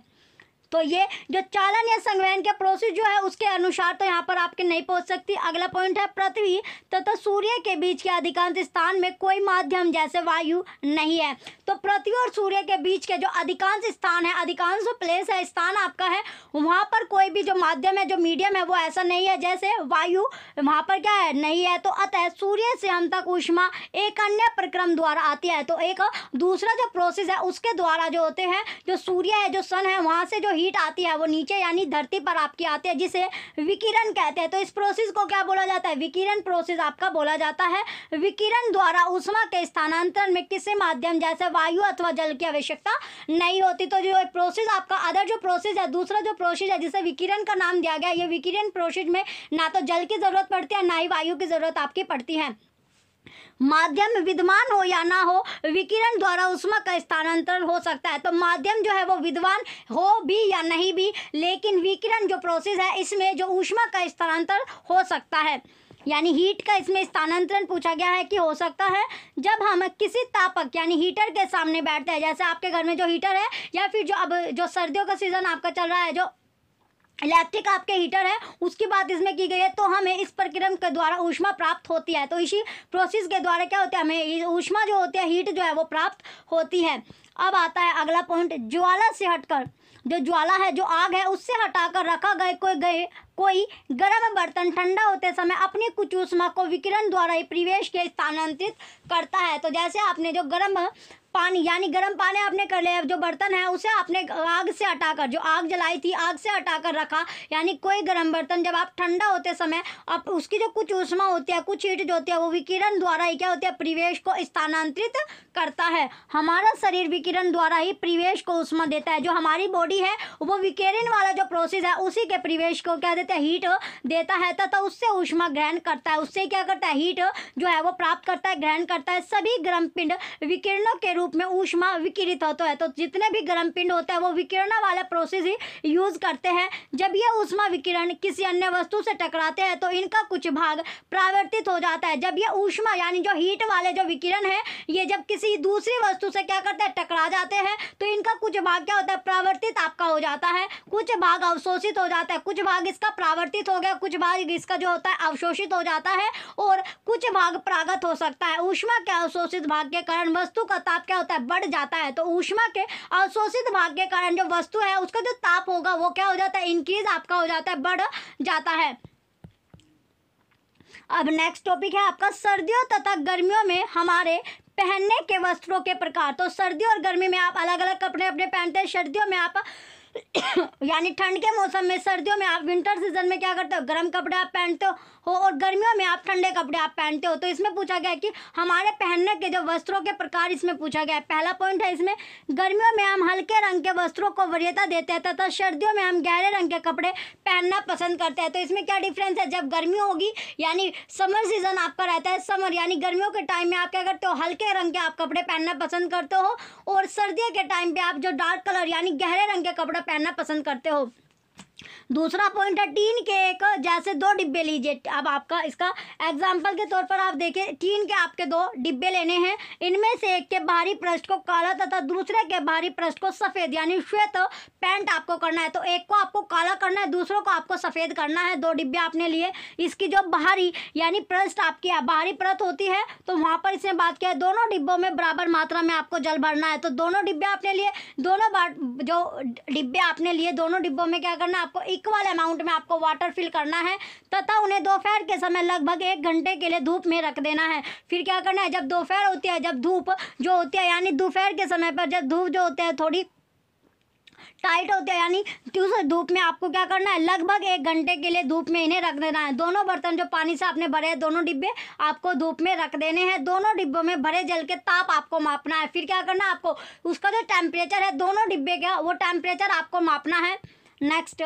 तो ये जो चालन या संग्रहण के प्रोसेस जो है उसके अनुसार तो यहाँ पर आपके नहीं पहुँच सकती अगला पॉइंट है पृथ्वी तथा तो, तो सूर्य के बीच के अधिकांश स्थान में कोई माध्यम जैसे वायु नहीं है तो पृथ्वी और सूर्य के बीच के जो अधिकांश स्थान है अधिकांश प्लेस है स्थान आपका है वहाँ पर कोई भी जो माध्यम है जो मीडियम है वो ऐसा नहीं है जैसे वायु वहाँ पर क्या है नहीं है तो अतः सूर्य से हम तक ऊष्मा एक अन्य प्रक्रम द्वारा आती है तो एक दूसरा जो प्रोसेस है उसके द्वारा जो होते हैं जो सूर्य है जो सन है वहाँ से जो हीट आती है वो नीचे यानी धरती पर आपकी आती है जिसे विकिरण कहते हैं तो इस प्रोसेस को क्या बोला जाता है विकिरण प्रोसेस आपका बोला जाता है विकिरण द्वारा उष्मा के स्थानांतरण में किसी माध्यम जैसे वायु अथवा जल की आवश्यकता नहीं होती तो जो प्रोसेस आपका अदर जो प्रोसेस है दूसरा जो प्रोसेस है जिसे विकिरण का नाम दिया गया ये विकिरण प्रोसेस में ना तो जल की ज़रूरत पड़ती है ना ही वायु की ज़रूरत आपकी पड़ती है माध्यम विद्वान हो या ना हो विकिरण द्वारा उष्मा का स्थानांतरण हो सकता है तो माध्यम जो है वो विद्वान हो भी या नहीं भी लेकिन विकिरण जो प्रोसेस है इसमें जो ऊष्मा का स्थानांतरण हो सकता है यानी हीट का इसमें स्थानांतरण पूछा गया है कि हो सकता है जब हम किसी तापक यानी हीटर के सामने बैठते हैं जैसे आपके घर में जो हीटर है या फिर जो अब जो सर्दियों का सीज़न आपका चल रहा है जो इलेक्ट्रिक आपके हीटर है उसकी बात इसमें की गई है तो हमें इस प्रक्रम के द्वारा ऊष्मा प्राप्त होती है तो इसी प्रोसेस के द्वारा क्या होता है हमें ऊष्मा जो होती है हीट जो है वो प्राप्त होती है अब आता है अगला पॉइंट ज्वाला से हटकर जो ज्वाला है जो आग है उससे हटाकर रखा गए कोई गए कोई गर्म बर्तन ठंडा होते समय अपनी कुछ ऊष्मा को विकिरण द्वारा ही परिवेश के स्थानांतरित करता है तो जैसे आपने जो गर्म पानी यानी गर्म पानी आपने कर लिया जो बर्तन है उसे आपने आग से हटाकर जो आग जलाई थी आग से हटाकर रखा यानी कोई गर्म बर्तन जब आप ठंडा होते समय आप उसकी जो कुछ ऊष्मा होती है कुछ हीट जो होती है वो विकिरण द्वारा ही क्या होती है परिवेश को स्थानांतरित करता है हमारा शरीर विकिरण द्वारा ही परिवेश को उष्मा देता है जो हमारी बॉडी है वो विकिरण वाला जो प्रोसेस है उसी के परिवेश को क्या देता है हीट देता है तथा उससे ऊष्मा ग्रहण करता है उससे क्या करता है हीट जो है वो प्राप्त करता है ग्रहण करता है सभी गर्म पिंड विकिरणों के रूप रूप में ऊष्मा विकिरित होता है तो जितने भी गर्म पिंड होते हैं वो विकिरण वाले प्रोसेस ही यूज़ करते हैं जब ये ऊष्मा विकिरण किसी अन्य वस्तु से टकराते हैं तो इनका कुछ भाग प्रावर्तित हो जाता है जब ये ऊष्मा यानी जो हीट वाले जो विकिरण है ये जब किसी दूसरी वस्तु से क्या करते हैं टकरा जाते हैं तो इनका कुछ भाग क्या होता है प्रावर्तित आपका हो जाता है कुछ भाग अवशोषित हो जाता है कुछ भाग इसका प्रावर्तित हो गया कुछ भाग इसका जो होता है अवशोषित हो जाता है और कुछ भाग प्रागत हो सकता है ऊष्मा के अवशोषित भाग के कारण वस्तु का ताप क्या होता है बढ़ जाता है तो ऊष्मा के अवशोषित भाग के कारण जो वस्तु है उसका जो ताप होगा वो क्या हो जाता है इंक्रीज आपका हो जाता है बढ़ जाता है अब नेक्स्ट टॉपिक है आपका सर्दियों तथा गर्मियों में हमारे पहनने के वस्त्रों के प्रकार तो सर्दी और गर्मी में आप अलग अलग कपड़े अपने पहनते हैं सर्दियों में आप [coughs] यानी ठंड के मौसम में सर्दियों में आप विंटर सीजन में क्या करते हो गर्म कपड़े आप पहनते हो हो और गर्मियों में आप ठंडे कपड़े आप पहनते हो तो इसमें पूछा गया है कि हमारे पहनने के जो वस्त्रों के प्रकार इसमें पूछा गया है पहला पॉइंट है इसमें गर्मियों में हम हल्के रंग के वस्त्रों को वरीयता देते हैं तथा सर्दियों में हम गहरे रंग के कपड़े पहनना पसंद करते हैं तो इसमें क्या डिफरेंस है जब गर्मी होगी यानी समर सीजन आपका रहता है समर यानी गर्मियों के टाइम में आप क्या करते हो हल्के रंग के आप कपड़े पहनना पसंद करते हो और सर्दियों के टाइम पर आप जो डार्क कलर यानी गहरे रंग के कपड़े पहनना पसंद करते हो दूसरा पॉइंट है टीन के एक जैसे दो डिब्बे लीजिए अब आपका इसका एग्जांपल के तौर पर आप देखें टीन के आपके दो डिब्बे लेने हैं इनमें से एक के बाहरी पृष्ठ को काला तथा दूसरे के बाहरी पृष्ठ को सफ़ेद यानी श्वेत पेंट आपको करना है तो एक को आपको काला करना है दूसरे को आपको सफ़ेद करना है दो डिब्बे आपने लिए इसकी जो बाहरी यानी पृष्ठ आपकी बाहरी परत होती है तो वहाँ पर इसने बात किया दोनों डिब्बों में बराबर मात्रा में आपको जल भरना है तो दोनों डिब्बे आपने लिए दोनों जो डिब्बे आपने लिए दोनों डिब्बों में क्या करना है आपको इक्वल अमाउंट में आपको वाटर फिल करना है तथा उन्हें दोपहर के समय लगभग एक घंटे के लिए धूप में रख देना है फिर क्या करना है जब दोपहर होती है जब धूप जो होती है यानी दोपहर के समय पर जब धूप जो होती है थोड़ी टाइट होते हैं यानी उस धूप में आपको क्या करना है लगभग एक घंटे के लिए धूप में इन्हें रख देना है दोनों बर्तन जो पानी से आपने भरे हैं दोनों डिब्बे आपको धूप में रख देने हैं दोनों डिब्बों में भरे जल के ताप आपको मापना है फिर क्या करना है आपको उसका जो टेम्परेचर है दोनों डिब्बे का वो टेम्परेचर आपको मापना है नेक्स्ट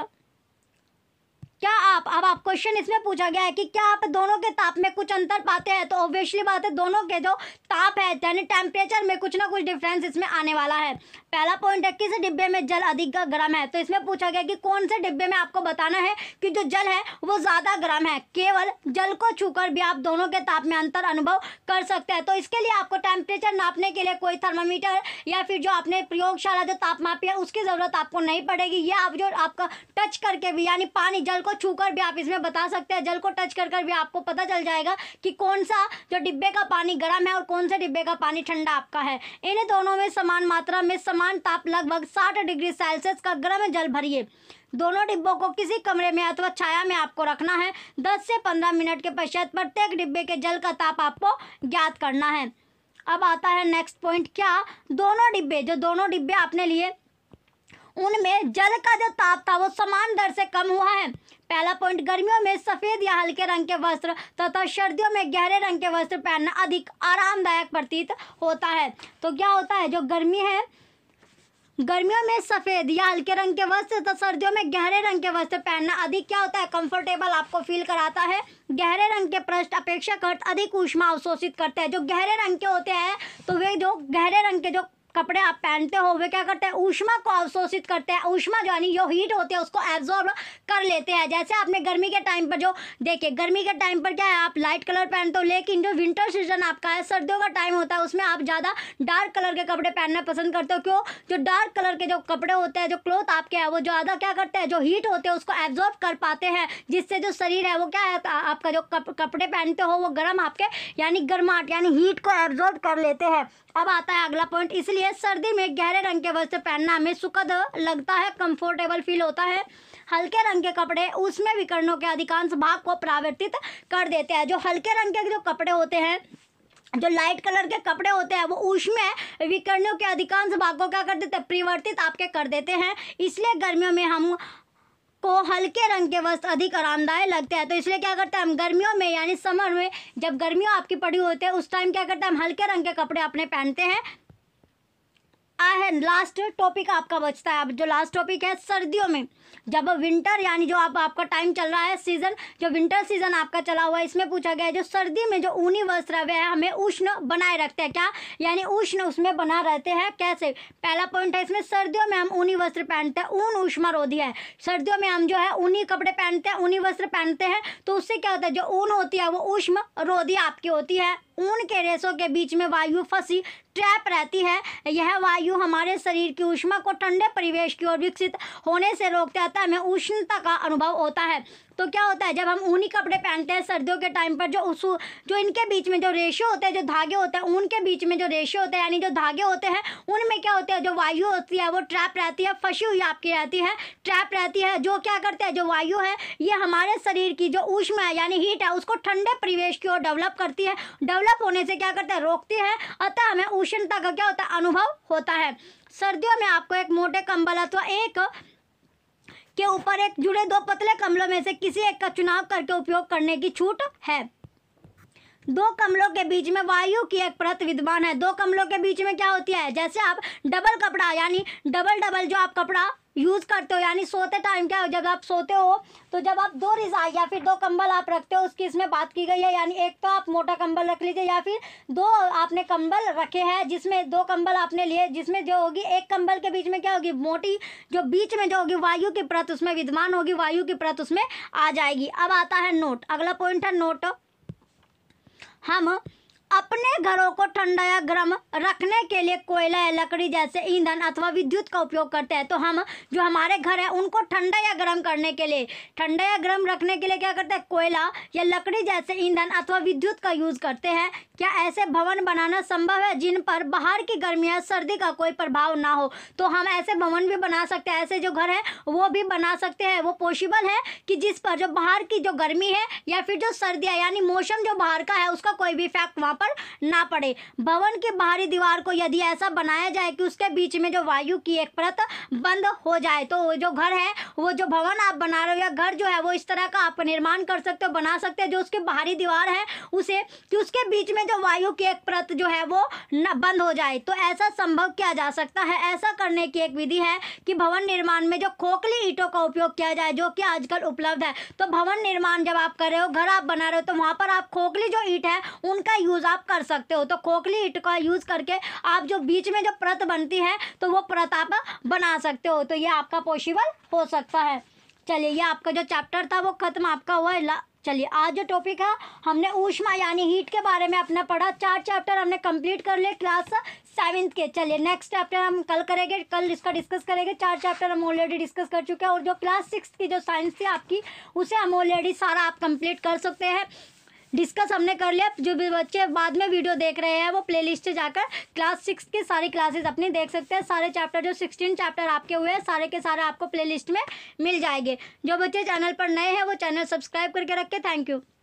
क्या आप अब आप क्वेश्चन इसमें पूछा गया है कि क्या आप दोनों के ताप में कुछ अंतर पाते हैं तो ऑब्वियसली बात है दोनों के जो ताप है यानी टेम्परेचर में कुछ ना कुछ डिफरेंस इसमें आने वाला है पहला पॉइंट है किस डिब्बे में जल अधिक गर्म है तो इसमें पूछा गया कि कौन से डिब्बे में आपको बताना है कि जो जल है वो ज़्यादा गर्म है केवल जल को छू भी आप दोनों के ताप में अंतर अनुभव कर सकते हैं तो इसके लिए आपको टेम्परेचर नापने के लिए कोई थर्मामीटर या फिर जो आपने प्रयोगशाला जो ताप है उसकी ज़रूरत आपको नहीं पड़ेगी या आप जो आपका टच करके भी यानी पानी जल को छूकर भी आप इसमें बता सकते हैं जल को टच कर कर भी आपको पता चल जाएगा कि कौन सा जो डिब्बे का पानी गर्म है और कौन से डिब्बे का पानी ठंडा आपका है इन दोनों में समान मात्रा में समान ताप लगभग साठ डिग्री सेल्सियस का गर्म जल भरिए दोनों डिब्बों को किसी कमरे में अथवा छाया में आपको रखना है दस से पंद्रह मिनट के पश्चात प्रत्येक डिब्बे के जल का ताप आपको ज्ञात करना है अब आता है नेक्स्ट पॉइंट क्या दोनों डिब्बे जो दोनों डिब्बे आपने लिए उनमें जल का जो ताप था वो समान दर से कम हुआ है पहला पॉइंट गर्मियों में सफ़ेद या हल्के रंग के वस्त्र तथा तो सर्दियों में गहरे रंग के वस्त्र पहनना अधिक आरामदायक प्रतीत होता है तो क्या होता है जो गर्मी है गर्मियों में सफ़ेद या हल्के रंग के वस्त्र तथा सर्दियों में गहरे रंग के वस्त्र पहनना अधिक क्या होता है कंफर्टेबल आपको फील कराता है गहरे रंग के पृष्ठ अपेक्षाकृत अधिक ऊष्मा अवशोषित करते हैं जो गहरे रंग के होते हैं तो वे जो गहरे रंग के जो कपड़े आप पहनते हो वे क्या करते हैं ऊष्मा को अवशोषित करते हैं ऊष्मा जो यानी जो हीट होते हैं उसको एब्जॉर्ब कर लेते हैं जैसे आपने गर्मी के टाइम पर जो देखिए गर्मी के टाइम पर क्या है आप लाइट कलर पहनते हो लेकिन जो विंटर सीजन आपका है सर्दियों का टाइम होता है उसमें आप ज़्यादा डार्क कलर के कपड़े पहनना पसंद करते हो क्यों जो डार्क कलर के जो कपड़े होते हैं जो क्लोथ आपके हैं वो ज़्यादा क्या करते हैं जो हीट होते हैं उसको एब्जॉर्ब कर पाते हैं जिससे जो शरीर है वो क्या है तो आपका जो कपड़े पहनते हो वो गर्म आपके यानी गर्माहट यानी हीट को एब्जॉर्ब कर लेते हैं अब आता है अगला पॉइंट इसलिए सर्दी में गहरे रंग के वस्त्र पहनना हमें सुखद लगता है कंफर्टेबल फील होता है हल्के रंग के कपड़े उसमें विकर्णों के अधिकांश भाग को प्रावर्तित कर देते हैं जो हल्के रंग के जो कपड़े होते हैं जो लाइट कलर के कपड़े होते हैं वो उसमें विकर्णों के अधिकांश भाग को क्या कर देते हैं परिवर्तित आपके कर देते हैं इसलिए गर्मियों में हम को तो हल्के रंग के वस्त्र अधिक आरामदायक लगते हैं तो इसलिए क्या करते हैं हम गर्मियों में यानी समर में जब गर्मियों आपकी पड़ी होती है उस टाइम क्या करते हैं हम हल्के रंग के कपड़े अपने पहनते हैं आ है लास्ट टॉपिक आपका बचता है अब जो लास्ट टॉपिक है सर्दियों में जब विंटर यानी जो अब आप, आपका टाइम चल रहा है सीज़न जो विंटर सीज़न आपका चला हुआ है इसमें पूछा गया है जो सर्दी में जो ऊनी वस्त्र वे है हमें उष्ण बनाए रखते हैं क्या यानी उष्ण उसमें बना रहते हैं कैसे पहला पॉइंट है इसमें सर्दियों में हम ऊनी वस्त्र पहनते हैं ऊन उष्मा रोधी है सर्दियों में हम जो है ऊनी कपड़े पहनते हैं ऊनी वस्त्र पहनते हैं तो उससे क्या होता है जो ऊन होती है वो उष्म रोधी आपकी होती है ऊन के रेसों के बीच में वायु फंसी ट्रैप रहती है यह वायु हमारे शरीर की उष्मा को ठंडे परिवेश की ओर विकसित होने से रोकते है हमें उष्णता का अनुभव होता है तो क्या होता है जब हम ऊनी कपड़े पहनते हैं सर्दियों के टाइम पर जो उस जो इनके बीच में जो रेशो होते हैं जो धागे होते हैं ऊन के बीच में जो रेशो होते हैं यानी जो धागे होते हैं उनमें क्या होता है जो वायु होती है वो ट्रैप रहती है फंसी हुई आपकी रहती है ट्रैप रहती है जो क्या करते हैं जो वायु है ये हमारे शरीर की जो ऊष्मा है यानी हीट है उसको ठंडे परिवेश की ओर डेवलप करती है डेवलप होने से क्या करते हैं रोकती है अतः हमें उष्णता का क्या होता है अनुभव होता है सर्दियों में आपको एक मोटे कंबल अथवा एक के ऊपर एक जुड़े दो पतले कमलों में से किसी एक का चुनाव करके उपयोग करने की छूट है दो कमलों के बीच में वायु की एक परत विद्वान है दो कमलों के बीच में क्या होती है जैसे आप डबल कपड़ा यानी डबल डबल जो आप कपड़ा यूज़ करते हो यानी सोते टाइम क्या हो जब आप सोते हो तो जब आप दो रिजाई या फिर दो कंबल आप रखते हो उसकी इसमें बात की गई है यानी एक तो आप मोटा कंबल रख लीजिए या फिर दो आपने कंबल रखे हैं जिसमें दो कंबल आपने लिए जिसमें जो होगी एक कंबल के बीच में क्या होगी मोटी जो बीच में जो होगी वायु की प्रत उसमें विद्वान होगी वायु की प्रत उसमें आ जाएगी अब आता है नोट अगला पॉइंट है नोट हम अपने घरों को ठंडा या गर्म रखने के लिए कोयला या लकड़ी जैसे ईंधन अथवा विद्युत का उपयोग करते हैं तो हम जो हमारे घर है उनको ठंडा या गर्म करने के लिए ठंडा या गर्म रखने के लिए क्या करते हैं कोयला या लकड़ी जैसे ईंधन अथवा विद्युत का यूज़ करते हैं क्या ऐसे भवन बनाना संभव है जिन पर बाहर की गर्मी या सर्दी का कोई प्रभाव ना हो तो हम ऐसे भवन भी बना सकते हैं ऐसे जो घर है वो भी बना सकते हैं वो पॉसिबल है कि जिस पर जो बाहर की जो गर्मी है या फिर जो सर्दियाँ यानी मौसम जो बाहर का है उसका कोई भी इफेक्ट वहाँ पर ना पड़े भवन के बाहरी दीवार को यदि ऐसा बनाया जाए कि उसके बीच में जो वायु की एक परत बंद हो जाए तो वो जो घर है वो जो भवन आप बना रहे हो या घर जो है वो इस तरह का आप निर्माण कर सकते हो बना सकते हो जो उसके बाहरी दीवार है उसे कि उसके बीच में जो वायु की एक परत जो है वो न बंद हो जाए तो ऐसा संभव किया जा सकता है ऐसा करने की एक विधि है कि भवन निर्माण में जो खोखली ईटों का उपयोग किया जाए जो कि आजकल उपलब्ध है तो भवन निर्माण जब आप कर रहे हो घर आप बना रहे हो तो वहाँ पर आप खोखली जो ईट है उनका यूज़ आप कर सकते हो तो खोखली ईट का यूज़ करके आप जो बीच में जो प्रत बनती है तो वो प्रत आप बना सकते हो तो ये आपका पॉसिबल हो सकता है चलिए ये आपका जो चैप्टर था वो ख़त्म आपका हुआ है चलिए आज जो टॉपिक है हमने ऊष्मा यानी हीट के बारे में अपना पढ़ा चार चैप्टर हमने कंप्लीट कर लिए क्लास सेवेंथ के चलिए नेक्स्ट चैप्टर हम कल करेंगे कल इसका डिस्कस करेंगे चार चैप्टर हम ऑलरेडी डिस्कस कर चुके हैं और जो क्लास सिक्स की जो साइंस थी आपकी उसे हम ऑलरेडी सारा आप कंप्लीट कर सकते हैं डिस्कस हमने कर लिया जो भी बच्चे बाद में वीडियो देख रहे हैं वो प्लेलिस्ट से जाकर क्लास सिक्स के सारी क्लासेस अपनी देख सकते हैं सारे चैप्टर जो सिक्सटीन चैप्टर आपके हुए हैं सारे के सारे आपको प्लेलिस्ट में मिल जाएंगे जो बच्चे चैनल पर नए हैं वो चैनल सब्सक्राइब करके रखें थैंक यू